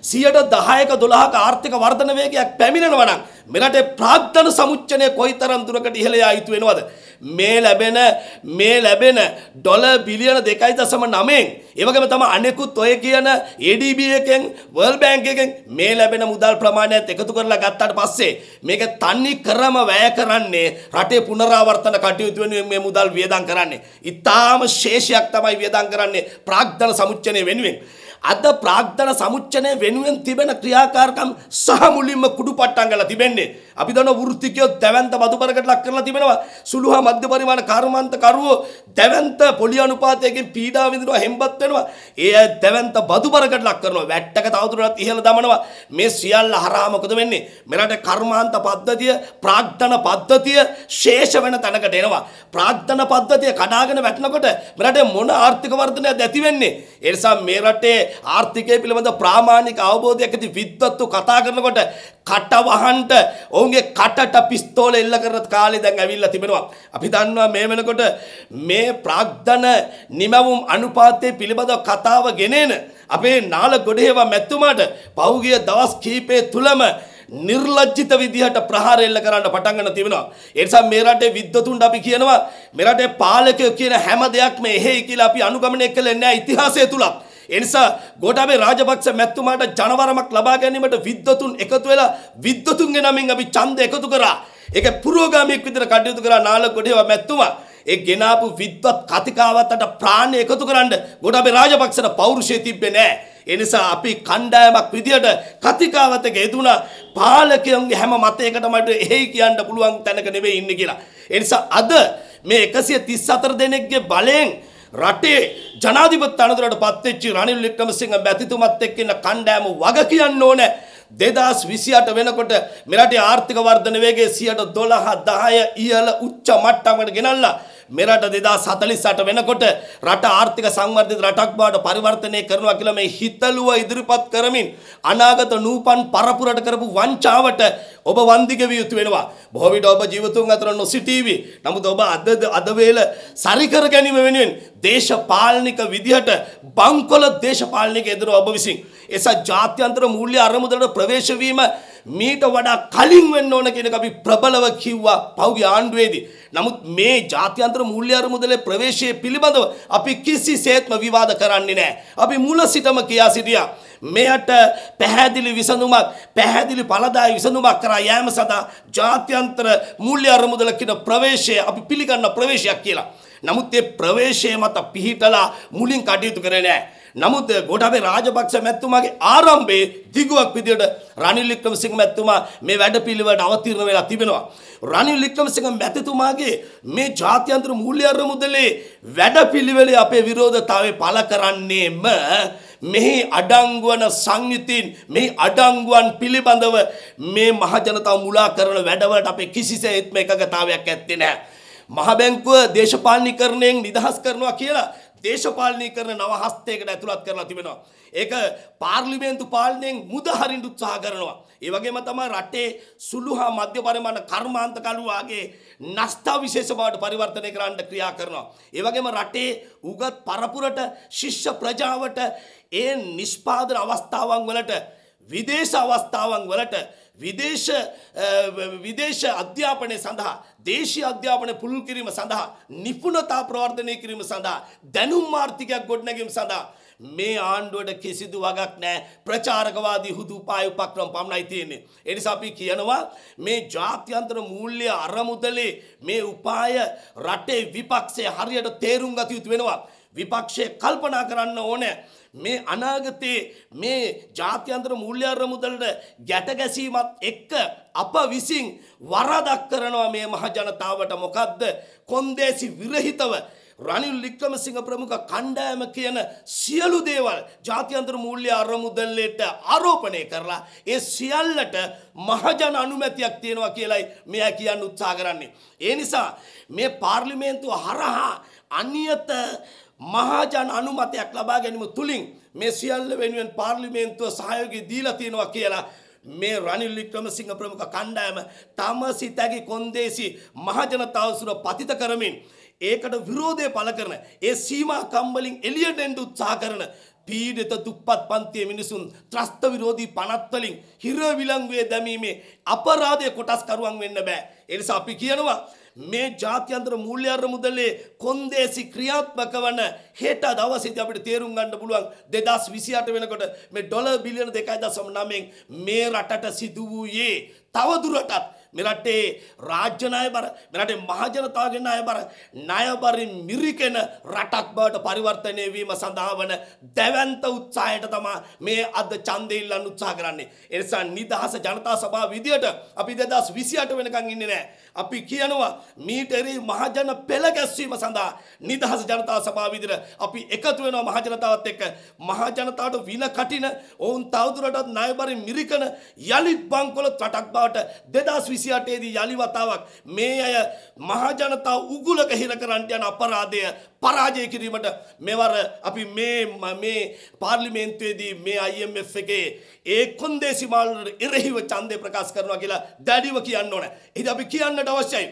සියට දහයක දොළහක ආර්ථික වර්ධන වේගයක් පැමිණෙනවා නම් මෙරට ප්‍රාත්ධන සමුච්චනය කොයිතරම් දුරකට ඉහළ යා යුතු වෙනවද මේ ලැබෙන මේ ලැබෙන ඩොල බිලියන 2.9න් ඒ වගේම තමයි අනෙකුත් ඔය කියන ADB එකෙන් World Bank එකෙන් මේ ලැබෙන මුදල් ප්‍රමාණයත් එකතු කරලා ගත්තාට පස්සේ මේක තන්නේ කරම වැය කරන්නේ රටේ පුනරාවර්තන කටයුතු වෙනුවෙන් මේ මුදල් වියදම් කරන්නේ. ඊටාම ශේෂයක් තමයි වියදම් කරන්නේ ප්‍රාග්ධන සමුච්චනය වෙනුවෙන්. අද ප්‍රාග්ධන සමුච්චනය වෙනුවෙන් තිබෙන ක්‍රියාකාරකම් සහ මුලින්ම කුඩු පට්ටන් කළ තිබෙන්නේ අපි දන්න වෘත්තිකයෝ දැවන්ත මදුපරකට ලක් කරලා තිබෙනවා. සුළු හා මධ්‍ය පරිමාණ කර්මාන්ත කරවෝ දැවන්ත පොලි අනුපාතයෙන් පීඩා විඳිනවා හෙම්බත් වෙනවා. ඒ අය දැවන්ත මදුපරකට ලක් කරනවා. වැට්ටක තවදුරටත් ඉහළ දමනවා. මේ සියල්ල හරහා මොකද වෙන්නේ? මෙලට කර්මාන්ත පද්ධතිය, ප්‍රාග්ධන පද්ධතිය ශේෂ වෙන තැනකට එනවා. ප්‍රාග්ධන පද්ධතිය කඩාගෙන වැටෙනකොට මෙරටේ මොන ආර්ථික වර්ධනයක්ද ඇති වෙන්නේ? ඒ නිසා මේ රටේ ආර්ථිකය පිළිබඳ ප්‍රාමාණික අවබෝධයක් ඇති විද්වත්තු කතා කරනකොට කට වහන්ට ඔවුන්ගේ කටට පිස්තෝල එල්ල කරන කාලේ දැන් ඇවිල්ලා තිබෙනවා. අපි දන්නවා මේ වෙනකොට මේ ප්‍රාග්ධන නිමවුම් අනුපාතයේ පිළිබඳව කතාව ගෙනෙන අපේ නාල ගොඩේව මැතිතුමාට පෞගිය දවස් කීපය තුලම නිර්ලජ්ජිත විදිහට ප්‍රහාර එල්ල කරන්න පටන් ගන්න තිබෙනවා. ඒ නිසා මේ රටේ විද්වතුන්ට අපි කියනවා මේ රටේ පාලකයෝ කියන හැම දෙයක්ම එහෙයි කියලා අපි අනුගමනය කළේ නැහැ ඉතිහාසය තුලත්. එනිසා ගෝඨාභය රාජපක්ෂ මැතිතුමාට ජනවරමක් ලබා ගැනීමට විද්වතුන් එකතු වෙලා විද්වතුන්ගේ නමින් අපි ඡන්ද එකතු කරා. ඒක පුරෝගාමියෙක් විදිහට කටයුතු කරා නාලකොඩේව මැතිතුමා. ඒ ගෙනාපු විද්වත් කතිකාවත්තට ප්‍රාණ එකතු කරන්න ගොඩබේ රාජපක්ෂට පෞරුෂය තිබ්බේ නෑ. එනිසා අපි කණ්ඩායමක් විදියට කතිකාවතක යෙදුණ පාලකයන්ගේ හැම මතයකට මට එහෙයි කියන්න පුළුවන් තැනක නෙවෙයි ඉන්නේ කියලා. එනිසා අද මේ 134 දෙනෙක්ගේ බලයෙන් රටේ ජනාධිපති තනතුරට පත්වෙච්චි රනිල් වික්‍රමසිංහ මැතිතුමත් එක්ක ඉන්න කණ්ඩායම වග කියන්න ඕනේ 2028 වෙනකොට මෙරටේ ආර්ථික වර්ධන වේගය 12.10 ඉහළ උච්ච මට්ටමකට ගෙනල්ලා මෙරට 2048 වෙනකොට රට ආර්ථික සංවර්ධිත රටක් බවට පරිවර්තනය කරනවා කියලා මේ හිතලුව ඉදිරිපත් කරමින් අනාගත නූපන් පරපුරට කරපු වංචාවට ඔබ වන්දිගෙවිය යුතු වෙනවා. බොහෝ විට ඔබ ජීවිතුන් අතර නොසිටීවි. නමුත් ඔබ අද අද වේල සරිකර ගැනීම වෙනුවෙන් දේශපාලනික විදිහට බංකොල දේශපාලනික එදිර ඔබ විසින් එසා ජාත්‍යන්තර මූල්‍ය අරමුදලට ප්‍රවේශ වීම මීට වඩා කලින් වෙන්න ඕන කියන එක අපි ප්‍රබලව කිව්වා පහුගිය ආණ්ඩුවේදී. නමුත් මේ ජාත්‍යන්තර මූල්‍ය අරමුදලේ ප්‍රවේශය පිළිබඳව අපි කිසිසේත්ම විවාද කරන්නේ නැහැ. අපි මුල සිටම කියා සිටියා. මෙයට පැහැදිලි විසඳුමක් පැහැදිලි පළදායි විසඳුමක් කරා යෑම සඳහා ජාත්‍යන්තර මූල්‍ය අරමුදල කියන ප්‍රවේශය අපි පිළිගන්න ප්‍රවේශයක් කියලා. නමුත් ඒ ප්‍රවේශය මත පිහිටලා මුලින් කටයුතු කරේ නැහැ. නමුත් ගොඩබේ රාජපක්ෂ මැතිතුමාගේ ආරම්භයේ දිගුවක් විදියට රනිල් වික්‍රමසිංහ මැතිතුමා මේ වැඩපිළිවෙලට අවතීර්ණ වෙලා තිබෙනවා. රනිල් වික්‍රමසිංහ මැතිතුමාගේ මේ ජාත්‍යන්තර මූල්‍ය අරමුදලේ වැඩපිළිවෙලේ අපේ විරෝධතාවය පළ කරන්නේම මෙහි අඩංගුවන සංයුතින් මේ අඩංගුවන් පිළිබඳව මේ මහජනතාව මුලා කරන වැඩවලට අපේ කිසිසේත්ම එකඟතාවයක් ඇත්තේ නැහැ. මහ බැංකුව දේශපාලනීකරණයෙන් නිදහස් කරනවා කියලා දේශපාලනය කරන නව හස්තයකට ඇතුළත් කරලා තිබෙනවා. ඒක පාර්ලිමේන්තු පාලනයෙන් මුදහරින්න උත්සාහ කරනවා. ඒ වගේම තමයි රටේ සුළු හා මධ්‍ය පරිමාණ කර්මාන්ත කළු වාගේ නෂ්ටා විශේෂ බවට පරිවර්තනය කරන්න ක්‍රියා කරනවා. ඒ වගේම රටේ උගත් පරපුරට ශිෂ්‍ය ප්‍රජාවට ඒ නිෂ්පාදන අවස්ථාවන් වලට විදේශ අවස්ථාවන් වලට විදේශ විදේශ අධ්‍යාපනය සඳහා දේශීය අධ්‍යාපනය පුළුල් කිරීම සඳහා නිපුණතා ප්‍රවර්ධනය කිරීම සඳහා දැනුම් ආර්ථිකයක් ගොඩනැගීම සඳහා මේ ආණ්ඩුවට කිසිදු වගක් නෑ ප්‍රචාරකවාදී හුදු උපාය උපක්‍රම පමණයි තියෙන්නේ. ඒ නිසා අපි කියනවා මේ ජාත්‍යන්තර මූල්‍ය අරමුදලේ මේ උපාය රටේ විපක්ෂයේ හරියට තේරුම් ගත යුතු වෙනවා. විපක්ෂය කල්පනා කරන්න ඕනේ මේ අනාගතයේ මේ ජාත්‍යන්තර මූල්‍යාර මුදලට ගැට ගැසීමත් එක්ක අප විසින් වරදක් කරනවා මේ මහජනතාවට මොකක්ද කොන්දේසි විරහිතව රනිල් ලික්කමසිංහ ප්‍රමුඛ කණ්ඩායම කියන සියලු දේවල් ජාත්‍යන්තර මූල්‍ය අරමුදල්ලට ආරෝපණය කරලා ඒ සියල්ලට මහජන අනුමැතියක් තියෙනවා කියලයි මෙයා කියන්න උත්සාහ කරන්නේ. ඒ නිසා මේ පාර්ලිමේන්තුව හරහා අනියත මහාජන අනුමතයක් ලබා ගැනීම තුලින් මේ සියල්ල වෙනුවෙන් පාර්ලිමේන්තුව සහයෝගය දීලා තියෙනවා කියලා මේ රනිල් වික්‍රමසිංහ ප්‍රමුඛ කණ්ඩායම තම සිතැකි කොන්දේසි මහජනතාව සුර පතිත කරමින් ඒකට විරෝධය පළ කරන ඒ සීමා කම්බලින් එළියට එන්න උත්සාහ කරන පීඩිත දුප්පත් පන්තියේ මිනිසුන් ත්‍රස්ත විරෝධී පනත් වලින් හිර විලංගුවේ දැමීමේ අපරාධයේ කොටස්කරුවන් වෙන්න බෑ ඒ නිසා අපි කියනවා මේ ජාත්‍යන්තර මුල්්‍යර්ර මුදලේ කොන්දේසි ක්‍රියාත්මක වන හෙට දවසිති අපිට තේරුම් ගන්න පුළුවන් දෙදස් විසිට වෙනකොට මේ ඩොල බිලියන දෙකයි දසම නමෙන් මේ රටට සිදු වූයේ තවදුරටත් මෙරටේ රාජ්‍යනය බර මෙරටේ මහජනතාවගෙන අය බර ණයබරින් මිරිකෙන රටක් බවට පරිවර්තනය වීම සඳහා වන දැවැන්ත උත්සාහයට තමා මේ අද ඡන්දය ඉල්ලන්න උත්සාහ කරන්නේ. ඒ නිසා නිදහස ජනතා සභාව විදියට අපි 2028 වෙනකන් ඉන්නේ නැහැ. අපි කියනවා මීටරි මහජන පෙළ ගැස්වීම සඳහා නිදහස් ජනතා සභාව විදිහට අපි එකතු වෙනවා මහජනතාවත් එක්ක මහජනතාවට වින කටින ඔවුන් තවදුරටත් ණයබරින් මිරිකන යලිත් බංකොල රටක් බවට 2028 දී යලි වතාවක් මේ අය මහජනතාව උගුලක හිර කරන්න යන අපරාධය පරාජය කිරීමට මෙවර අපි මේ මේ පාර්ලිමේන්තුවේදී මේ IMF එකේ ඒ කොන්දේසි මාළුවට එරෙහිව ඡන්දය ප්‍රකාශ කරනවා කියලා දැඩිව කියන්න ඕන. ඉතින් අපි කියන්නට අවශ්‍යයි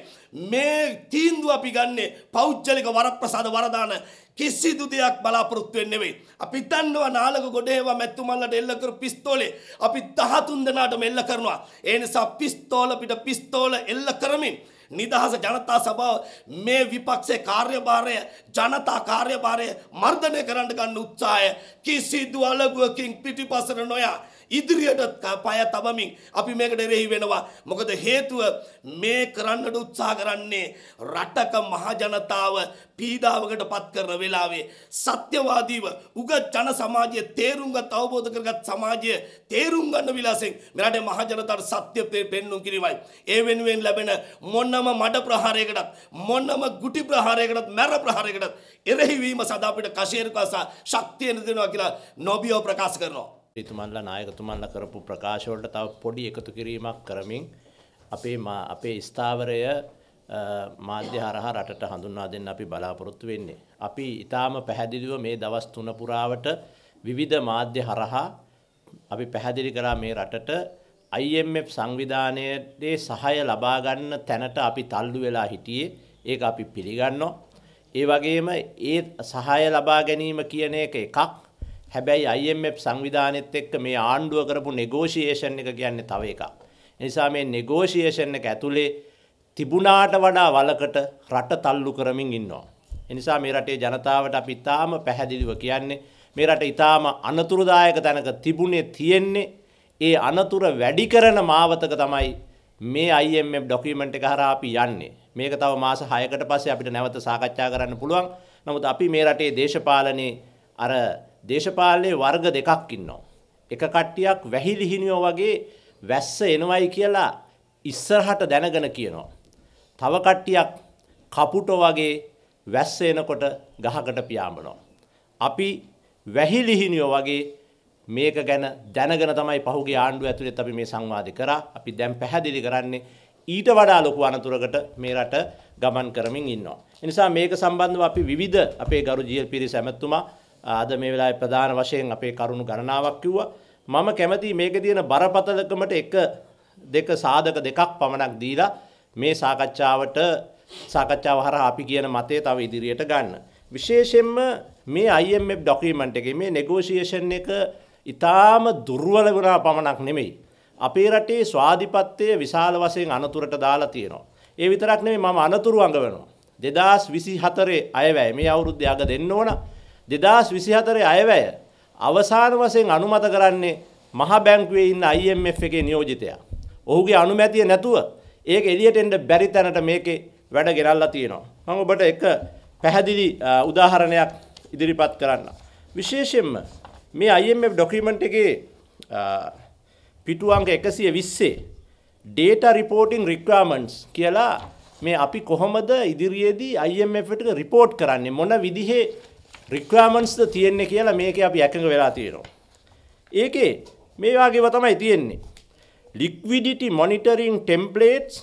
මේ තීන්දුව අපි ගන්නේ පෞද්ගලික වරප්‍රසාද වරදාන කිසිදු දෙයක් බලාපොරොත්තු වෙන්නේ නෙවෙයි. අපි දන්නවා නාලක ගොඩේව මැතුමල්ලට එල්ල කර පිස්තෝලේ අපි 13 දෙනාටම එල්ල කරනවා. ඒ නිසා පිස්තෝල පිට පිස්තෝල එල්ල කරමින් නිදහස ජනතා සභාව මේ විපක්ෂේ කාර්යභාරය ජනතා කාර්යභාරය මර්ධනය කරන්න ගන්න උත්සාහය කිසිදු අලගුවකින් පිටිපසට නොයා ඉදිරියටත් පාය තබමින් අපි මේකට එරෙහි වෙනවා. මොකද හේතුව මේ කරන්නට උත්සාහ කරන්නේ රටක මහජනතාව පීඩාවකට පත් කරන වෙලාවේ සත්‍යවාදීව උගත් ජන සමාජයේ තේරුම් ගත් අවබෝධ කරගත් සමාජය තේරුම් ගන්න විලාසෙන් මේ රටේ මහජනතාවට සත්‍ය පෙන්වුම් කිරීමයි. ඒ වෙනුවෙන් ලැබෙන මොනම මඩ ප්‍රහාරයකටත් මොනම ගුටි ප්‍රහාරයකටත් මැර ප්‍රහාරයකටත් එරෙහි වීම සදා අපිට කෂේරකසා ශක්තිය දෙනවා කියලා නොබියෝ ප්‍රකාශ කරනවා. එතුමන්ලා නායකතුමන්ලා කරපු ප්‍රකාශවලට තව පොඩි එකතු කිරීමක් කරමින් අපේ අපේ ස්ථාවරය මාධ්‍ය හරහා රටට හඳුන්වා දෙන්න අපි බලාපොරොත්තු වෙන්නේ. අපි ඉතාම පැහැදිලිව මේ දවස් තුන පුරාවට විවිධ මාධ්‍ය හරහා අපි පැහැදිලි කරා මේ රටට IMF සංවිධානයේ සහය ලබා ගන්න තැනට අපි තල්ලු වෙලා හිටියේ. ඒක අපි පිළිගන්නවා. ඒ වගේම ඒ සහාය ලබා ගැනීම කියන එක එකක් හැබැයි IMF සංවිධානෙත් එක්ක මේ ආණ්ඩුව කරපු නෙගෝෂියේෂන් එක කියන්නේ තව එකක්. නිසා මේ නෙගෝෂියේෂන් එක ඇතුලේ තිබුණාට වඩා වලකට රට තල්ලු කරමින් ඉන්නවා. එනිසා මේ රටේ ජනතාවට අපි ඉතාම පැහැදිලිව කියන්නේ මේ රට ඉතාම අනතුරුදායක තැනක තිබුණේ තියෙන්නේ ඒ අනතුර වැඩි කරන මාවතක තමයි මේ IMF ඩොකියුමන්ට් එක හරහා අපි යන්නේ. මේක තව මාස 6කට පස්සේ අපිට නැවත සාකච්ඡා කරන්න පුළුවන්. නමුත් අපි මේ රටේ දේශපාලනයේ අර දේශපාලනයේ වර්ග දෙකක් ඉන්නවා. එක කට්ටියක් වැහිලිහිනියෝ වගේ වැස්ස එනවයි කියලා ඉස්සරහට දැනගෙන කියනවා. තව කට්ටියක් කපුට වගේ වැස්ස එනකොට ගහකට පියාඹනවා. අපි වැහිලිහිනියෝ වගේ මේක ගැන දැනගෙන තමයි පහුගේ ආණ්ඩුව ඇතුළෙත් අපි මේ සංවාද කරා. අපි දැන් පැහැදිලි කරන්නේ ඊට වඩා ලොකු අනතුරකට මේ රට ගමන් කරමින් ඉන්නවා. එනිසා මේක සම්බන්ධව අපි විවිධ අපේ ගරු ජීල් පිරිස ඇමැතුමා ආද මේ වෙලාවේ ප්‍රධාන වශයෙන් අපේ කරුණු ගණනාවක් කිව්වා. මම කැමති මේකේ තියෙන බරපතලකමට එක දෙක සාධක දෙකක් පමණක් දීලා මේ සාකච්ඡාවට සාකච්ඡාව හරහා අපි කියන මතය තව ඉදිරියට ගන්න. විශේෂයෙන්ම මේ IMF ඩොකියුමන්ට් එකේ මේ නෙගෝෂියේෂන් එක ඊටාම දුර්වල වුණා පමණක් නෙමෙයි. අපේ රටේ ස්වාධිපත්‍යය විශාල වශයෙන් අනතුරට දාලා තියෙනවා. ඒ විතරක් නෙමෙයි මම අනතුරු අඟවනවා. 2024 අයවැය මේ අවුරුද්දේ අග දෙන්න ඕන. 2024 අයවැය අවසාන වශයෙන් අනුමත කරන්නේ මහ බැංකුවේ ඉන්න IMF එකේ නියෝජිතයා. ඔහුගේ අනුමැතිය නැතුව ඒක එළියට එන්න බැරි තැනට මේකේ වැඩ ගෙනල්ලා තියෙනවා. මම ඔබට එක පැහැදිලි උදාහරණයක් ඉදිරිපත් කරන්න. විශේෂයෙන්ම මේ IMF ඩොකියුමන්ට් එකේ පිටු අංක 120 data reporting requirements කියලා මේ අපි කොහොමද ඉදිරියේදී IMF එකට report කරන්නේ මොන විදිහේ රික්වයර්මන්ට්ස්ද තියෙන්නේ කියලා මේකේ අපි එකඟ වෙලා තියෙනවා. ඒකේ මේ වගේව තමයි තියෙන්නේ. liquidity monitoring templates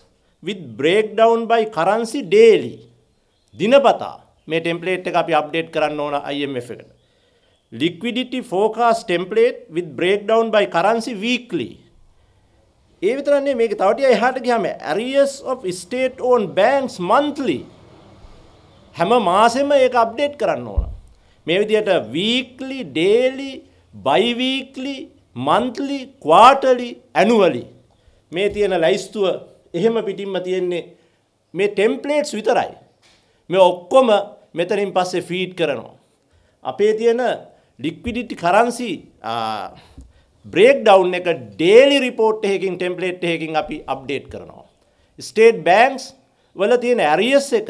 with breakdown by currency daily දිනපතා මේ ටෙම්ප්ලේට් එක අපි අප්ඩේට් කරන්න ඕන IMF එකට. liquidity forecast template with breakdown by currency weekly ඒ විතරන්නේ මේක තව ටිකක් එහාට ගියාම arrears of state owned banks monthly හැම මාසෙම ඒක අප්ඩේට් කරන්න ඕන. මේ විදිහට වීක්ලි, ඩේලි, බයිවීක්ලි, මන්ත්ලි, ක්වාටර්ලි, ඇනුවලි මේ තියෙන ලැයිස්තුව එහෙම පිටින්ම තියෙන්නේ මේ ටෙම්ප්ලේට්ස් විතරයි. මේ ඔක්කොම මෙතනින් පස්සේ ෆීඩ් කරනවා. අපේ තියෙන ලික්විඩිටි කරන්සි බ්‍රේක් ඩවුන් එක ඩේලි රිපෝට් එකකින් ටෙම්ප්ලේට් එකකින් අපි අප්ඩේට් කරනවා. ස්ටේට් බෑන්ක්ස් වල තියෙන ඇරියස් එක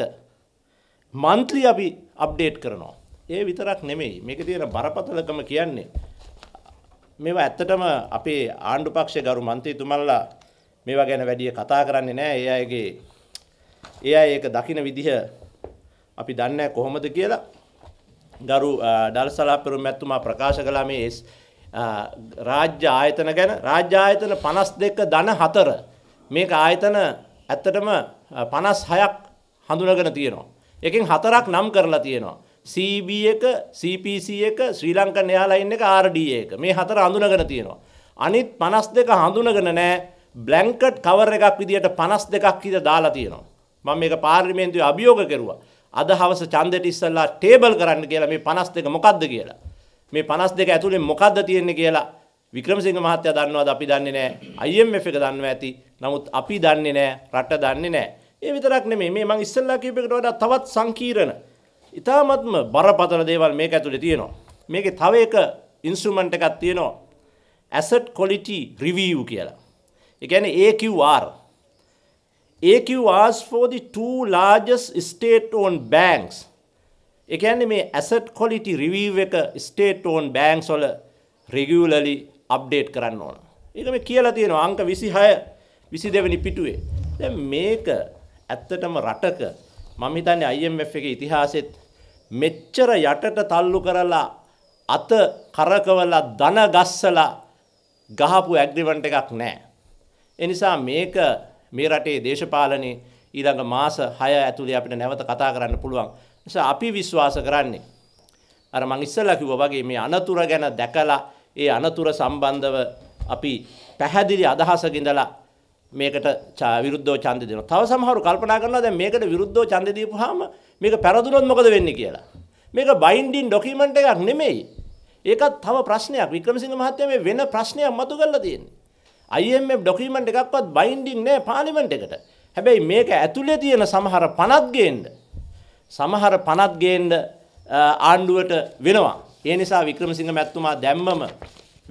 මන්ත්ලි අපි අප්ඩේට් කරනවා. ඒ විතරක් නෙමෙයි. මේකේ තියෙන බරපතලකම කියන්නේ මේවා ඇත්තටම අපේ ආණ්ඩු පක්ෂයේ ගරු මන්ත්‍රීතුමන්ලා මේවා ගැන වැඩි කතා කරන්නේ නැහැ. ඒ අයගේ ඒ අය ඒක දකින විදිහ අපි දන්නේ කොහොමද කියලා. ගරු ඩල්සලා පෙරුම් මැතිතුමා ප්‍රකාශ කළා මේ රාජ්‍ය ආයතන ගැන රාජ්‍ය ආයතන 52 ධන 4 මේක ආයතන ඇත්තටම 56ක් හඳුනගෙන තියෙනවා. එකෙන් හතරක් නම් කරලා තියෙනවා. CB එක CPC එක ශ්‍රී ලංකන් එයාලයින් එක RD එක මේ හතර හඳුනගෙන තියෙනවා. අනිත් 52 හඳුනගෙන නැහැ බ්ලැන්කට් කවර් එකක් විදියට 52ක් ඉද දාලා තියෙනවා. මම මේක පාර්ලිමේන්තුවේ අභියෝග කෙරුවා. අද හවස ඡන්දෙට ඉස්සලා ටේබල් කරන්න කියලා මේ 52 මොකද්ද කියලා. මේ 52 ඇතුලේ මොකද්ද තියෙන්නේ කියලා වික්‍රමසිංහ මහත්තයා දන්නවද අපි දන්නේ නැහැ IMF එක දන්නවා ඇති නමුත් අපි දන්නේ නැහැ රට දන්නේ නැහැ ඒ විතරක් නෙමෙයි මේ මම ඉස්සෙල්ලා කියපු එකට වඩා තවත් සංකීර්ණ ඉතාමත්ම බරපතල දේවල් මේක ඇතුළේ තියෙනවා. මේකේ තව එක ඉන්ස්ට්‍රුමන්ට් එකක් තියෙනවා. asset quality review කියලා. ඒ කියන්නේ AQR. AQRs for the two largest state owned banks. ඒ කියන්නේ මේ asset quality review එක state owned banks වල regularly update කරන්න ඕන. ඒක මේ කියලා තියෙනවා අංක 26 22 වෙනි පිටුවේ. දැන් මේක ඇත්තටම රටක මම හිතන්නේ IMF එකේ ඉතිහාසෙත් මෙච්චර යටට තල්ලු කරලා අත කරකවලා ධන ගස්සලා ගහපු ඇග්‍රිමන්ට් එකක් නැහැ. ඒ නිසා මේක මේ රටේ දේශපාලනේ ඊළඟ මාස 6 ඇතුලේ අපිට නැවත කතා කරන්න පුළුවන්. නිසා අපි විශ්වාස කරන්නේ අර මං ඉස්සෙල්ලා කිව්වා වගේ මේ අනතුර ගැන දැකලා ඒ අනතුර සම්බන්ධව අපි පැහැදිලි අදහසක ඉඳලා මේකට විරුද්ධව ඡන්ද දෙනවා. තව සමහරු කල්පනා කරනවා දැන් මේකට විරුද්ධව ඡන්ද දීපුවාම මේක පෙරදුනොත් මොකද වෙන්නේ කියලා. මේක බයින්ඩින් ඩොකියුමන්ට් එකක් නෙමෙයි. ඒකත් තව ප්‍රශ්නයක්. වික්‍රමසිංහ මහත්තයා මේ වෙන ප්‍රශ්නයක් මතු කරලා තියෙන්නේ. IMF ඩොකියුමන්ට් එකක්වත් බයින්ඩින් නෑ පාර්ලිමේන්ට් එකට. හැබැයි මේක ඇතුලේ තියෙන සමහර පනත් ගේන්න සමහර පනත් ගේන්න ආණ්ඩුවට වෙනවා. ඒ නිසා වික්‍රමසිංහ මැතිතුමා දැම්මම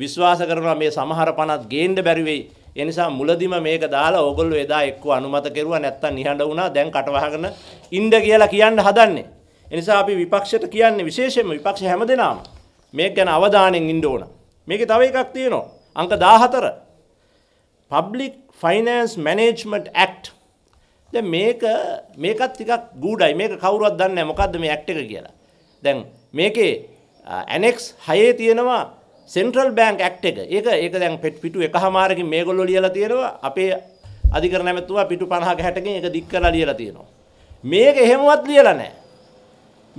විශ්වාස කරනවා මේ සමහර පනත් ගේන්න බැරි වෙයි. ඒ නිසා මුලදිම මේක දාලා ඕගොල්ලෝ එදා එක්ක අනුමත කෙරුවා නැත්තම් නිහඬ වුණා දැන් කටවහගෙන ඉන්න කියලා කියන්න හදන්නේ. ඒ නිසා අපි විපක්ෂයට කියන්නේ විශේෂයෙන්ම විපක්ෂ හැමදෙනාම මේක ගැන අවධානයෙන් ඉන්න ඕන. මේකේ තව එකක් තියෙනවා. අංක 14. Public Finance Management Act. දැන් මේක මේකත් ටිකක් ගූඩයි. මේක කවුරුවත් දන්නේ නැහැ මොකද්ද මේ ඇක්ට් එක කියලා. දැන් මේකේ ඇනෙක්ස් 6 තියෙනවා සෙන්ට්‍රල් බෑන්ක් ඇක්ට් එක. ඒක ඒක දැන් පිටු එකහමාරකින් මේගොල්ලෝ ලියලා තියෙනවා. අපේ අධිකරණ ඇමතුමා පිටු 50ක 60කින් ඒක දික් කරලා ලියලා තියෙනවා. මේක එහෙමවත් ලියලා නැහැ.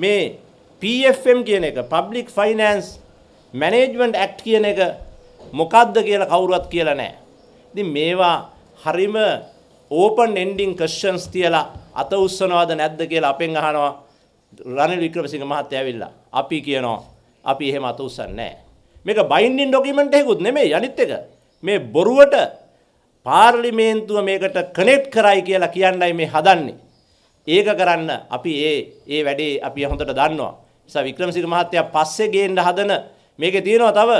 මේ PFM කියන එක Public Finance Management Act කියන එක මොකද්ද කියලා කවුරුවත් කියලා නැහැ. ඉතින් මේවා හරිම ඕපන් එන්ඩින් ක්වෙස්චන්ස් තියලා අත උස්සනවද නැද්ද කියලා අපෙන් අහනවා රනිල් වික්‍රමසිංහ මහත්තයා ඇවිල්ලා. අපි කියනවා අපි එහෙම අත උස්සන්නේ නැහැ. මේක බයින්ඩින් ඩොකියුමන්ට් එකකුත් නෙමෙයි අනිත් එක. මේ බොරුවට පාර්ලිමේන්තුව මේකට කනෙක්ට් කරයි කියලා කියන්නයි මේ හදන්නේ. ඒක කරන්න අපි ඒ ඒ වැඩේ අපි හොඳට දන්නවා. නිසා වික්‍රමසිංහ මහත්තයා පස්සේ ගේන්න හදන මේකේ තියෙනවා තව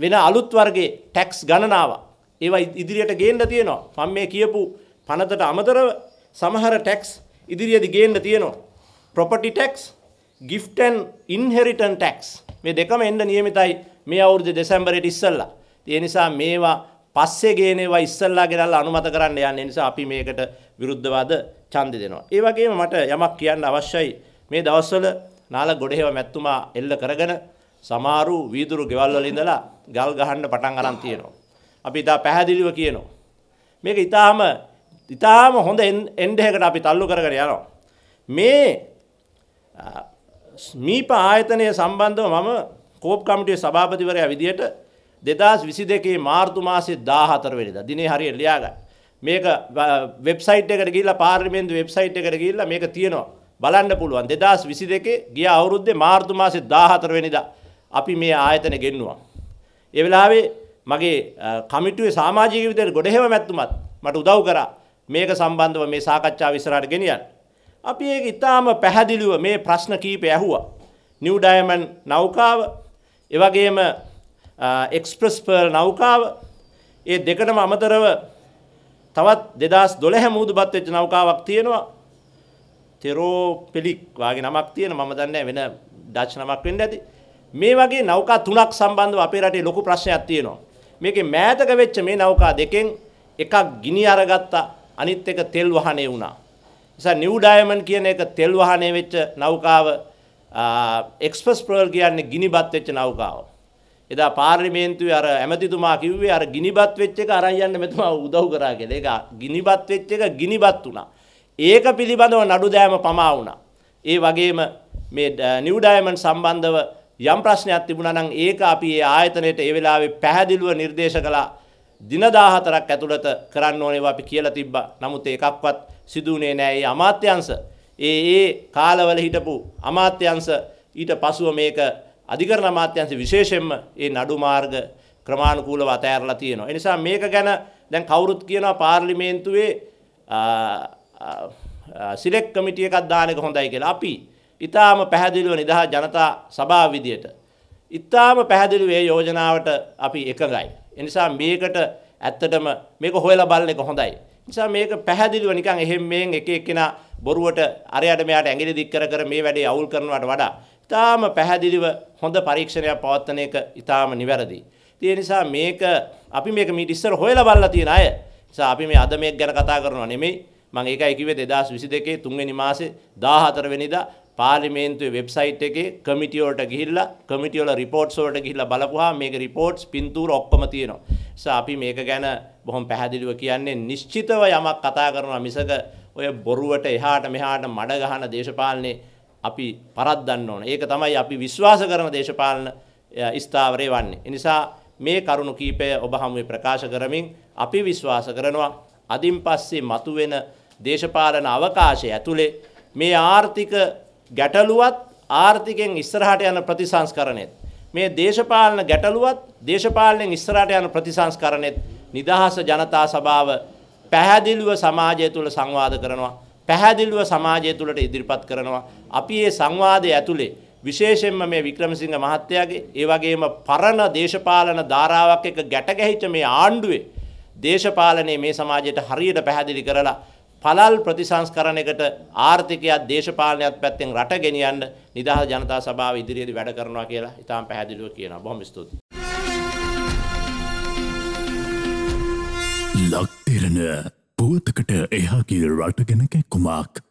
වෙන අලුත් වර්ගයේ ටැක්ස් ගණනාවක්. ඒවා ඉදිරියට ගේන්න තියෙනවා. මම මේ කියපු පනතට අමතරව සමහර ටැක්ස් ඉදිරියේදී ගේන්න තියෙනවා. property tax, gift and inheritance tax. මේ දෙකම එන්න නියමිතයි මේ අවුරුදු දෙසැම්බරේට ඉස්සෙල්ලා. ඒ නිසා මේවා පස්සේ ගේනවා ඉස්සෙල්ලා ගෙනල්ලා අනුමත කරන්න යන්නේ නිසා අපි මේකට විරුද්ධවද ඡන්දෙ දෙනවා. ඒ වගේම මට යමක් කියන්න අවශ්‍යයි. මේ දවස්වල නාල ගොඩේව මැතිතුමා එල්ල කරගෙන සමාරු වීදුරු ගෙවල් වල ඉඳලා ගල් ගහන්න පටන් අරන් තියෙනවා. අපි ඉතා පැහැදිලිව කියනවා. මේක ඉතාම ඉතාම හොඳ එන්ඩ් එකකට අපි තල්ලු කරගෙන යනවා. මේ මීප ආයතනය සම්බන්ධව මම කෝප් කමිටියේ සභාපතිවරයා විදියට 2022 මාර්තු මාසේ 14 වෙනිදා දිනේ හරියට ලියාගන්න. මේක වෙබ්සයිට් එකට ගිහිල්ලා පාර්ලිමේන්තු වෙබ්සයිට් එකට ගිහිල්ලා මේක තියෙනවා. බලන්න පුළුවන් 2022 ගිය අවුරුද්දේ මාර්තු මාසේ 14 වෙනිදා අපි මේ ආයතන ගෙන්නුවා. ඒ වෙලාවේ මගේ කමිටුවේ සමාජික විද්‍යාවේ ගොඩහෙම මැතිතුමත් මට උදව් කරා මේක සම්බන්ධව මේ සාකච්ඡාව ඉස්සරහට ගෙනියන්න. අපි ඒක ඉතාම පැහැදිලිව මේ ප්‍රශ්න කීපය ඇහුවා. නිව් ඩයමන් නෞකාව, ඒ වගේම එක්ස්ප්‍රස් පර්ල් නෞකාව, ඒ දෙකටම අමතරව තවත් 2012 මූදුපත් වෙච්ච නෞකාවක් තියෙනවා. තෙරෝපෙලික් වාගේ නමක් තියෙන මම දන්නේ වෙන ඩච් නමක් වෙන්න ඇති. මේ වගේ නෞකා තුනක් සම්බන්ධව අපේ රටේ ලොකු ප්‍රශ්නයක් තියෙනවා. මේකේ මෑතක වෙච්ච මේ නෞකා දෙකෙන් එකක් ගිනි අරගත්තා අනිත් එක තෙල් වහනේ වුණා. නිසා නිව් ඩයමන්ඩ් කියන එක තෙල් වහනය වෙච්ච නෞකාව එක්ස්පස් ප්‍රල් කියන්නේ ගිනිබත් වෙච්ච නෞකාව. එදා පාර්ලිමේන්තුවේ අර ඇමතිතුමා කිව්වේ අර ගිනිබත් වෙච්ච එක අරන් යන්න මෙතුමා උදව් කරා කියලා. ඒක ගිනිබත් වෙච්ච එක ගිනිබත් වුණා. ඒක පිළිබඳව නඩු දෑම පමා වුණා. ඒ වගේම මේ නිව් ඩයමන්ඩ් සම්බන්ධව යම් ප්‍රශ්නයක් තිබුණා නම් ඒක අපි ඒ ආයතනයට ඒ වෙලාවේ පැහැදිලිව නිර්දේශ කළා. දින 14ක් ඇතුළත කරන්න ඕනේ අපි කියලා තිබ්බා. නමුත් ඒකක්වත් සිදුුනේ නෑ ඒ අමාත්‍යංශ ඒ ඒ කාලවල හිටපු අමාත්‍යංශ ඊට පසුව මේක අධිකරණ අමාත්‍යංශ විශේෂයෙන්ම ඒ නඩු මාර්ග ක්‍රමානුකූලව අතෑරලා තියෙනවා. ඒ නිසා මේක ගැන දැන් කවුරුත් කියනවා පාර්ලිමේන්තුවේ සිලෙක් කමිටිය එකක් දාන එක හොඳයි කියලා. අපි ඊටාම පැහැදිලිව නිදහස් ජනතා සභාව විදියට ඊටාම පැහැදිලිව මේ යෝජනාවට අපි එකඟයි. ඒ නිසා මේකට ඇත්තටම මේක හොයලා බලන එක හොඳයි. නිසා මේක පැහැදිලිව නිකන් එහෙම් මෙහෙන් එක එක්කෙනා බොරුවට අරයට මෙයාට ඇඟිලි දික් කර කර මේ වැඩේ අවුල් කරනවට වඩා ඊටාම පැහැදිලිව හොඳ පරීක්ෂණයක් පවත්වන එක ඊටාම නිවැරදි. ඒ නිසා මේක අපි මේක මීට ඉස්සර හොයලා බලලා තියෙන අය. නිසා අපි මේ අද මේක ගැන කතා කරනවා නෙමෙයි. මම ඒකයි කිව්වේ 2022 තුන්වෙනි මාසේ 14 වෙනිදා පාර්ලිමේන්තුවේ වෙබ්සයිට් එකේ කමිටි වලට ගිහිල්ලා කමිටි වල රිපෝට්ස් වලට ගිහිල්ලා බලපුවාම මේක රිපෝට්ස් පින්තූර ඔක්කොම තියෙනවා. නිසා අපි මේක ගැන බොහොම පැහැදිලිව කියන්නේ නිශ්චිතව යමක් කතා කරනවා මිසක ඔය බොරුවට එහාට මෙහාට මඩ ගහන දේශපාලනේ අපි පරද්දන්න ඕන. ඒක තමයි අපි විශ්වාස කරන දේශපාලන ස්ථාවරය වන්නේ. ඒ නිසා මේ කරුණු කීපය ඔබ හමුවේ ප්‍රකාශ කරමින් අපි විශ්වාස කරනවා අදින් පස්සේ මතුවෙන දේශපාලන අවකාශය ඇතුලේ මේ ආර්ථික ගැටලුවත් ආර්ථිකයෙන් ඉස්සරහට යන ප්‍රතිසංස්කරණයත් මේ දේශපාලන ගැටලුවත් දේශපාලනයෙන් ඉස්සරහට යන ප්‍රතිසංස්කරණයත් නිදහස ජනතා සභාව පැහැදිලිව සමාජය තුළ සංවාද කරනවා පැහැදිලිව සමාජය තුළට ඉදිරිපත් කරනවා අපි මේ සංවාදයේ ඇතුලේ විශේෂයෙන්ම මේ වික්‍රමසිංහ මහත්තයාගේ ඒ වගේම පරණ දේශපාලන ධාරාවක් එක ගැටගැහිච්ච මේ ආණ්ඩුවේ දේශපාලනයේ මේ සමාජයට හරියට පැහැදිලි කරලා පළල් ප්‍රතිසංස්කරණයකට ආර්ථිකයත් දේශපාලනයත් පැත්තෙන් රට ගෙනියන්න නිදහස් ජනතා සභාව ඉදිරියේදී වැඩ කරනවා කියලා ඉතාම පැහැදිලිව කියනවා. බොහොම ස්තුතියි. ලක්තිරණ පුවතකට එහා ගිය රට ගැන කැක්කුමක්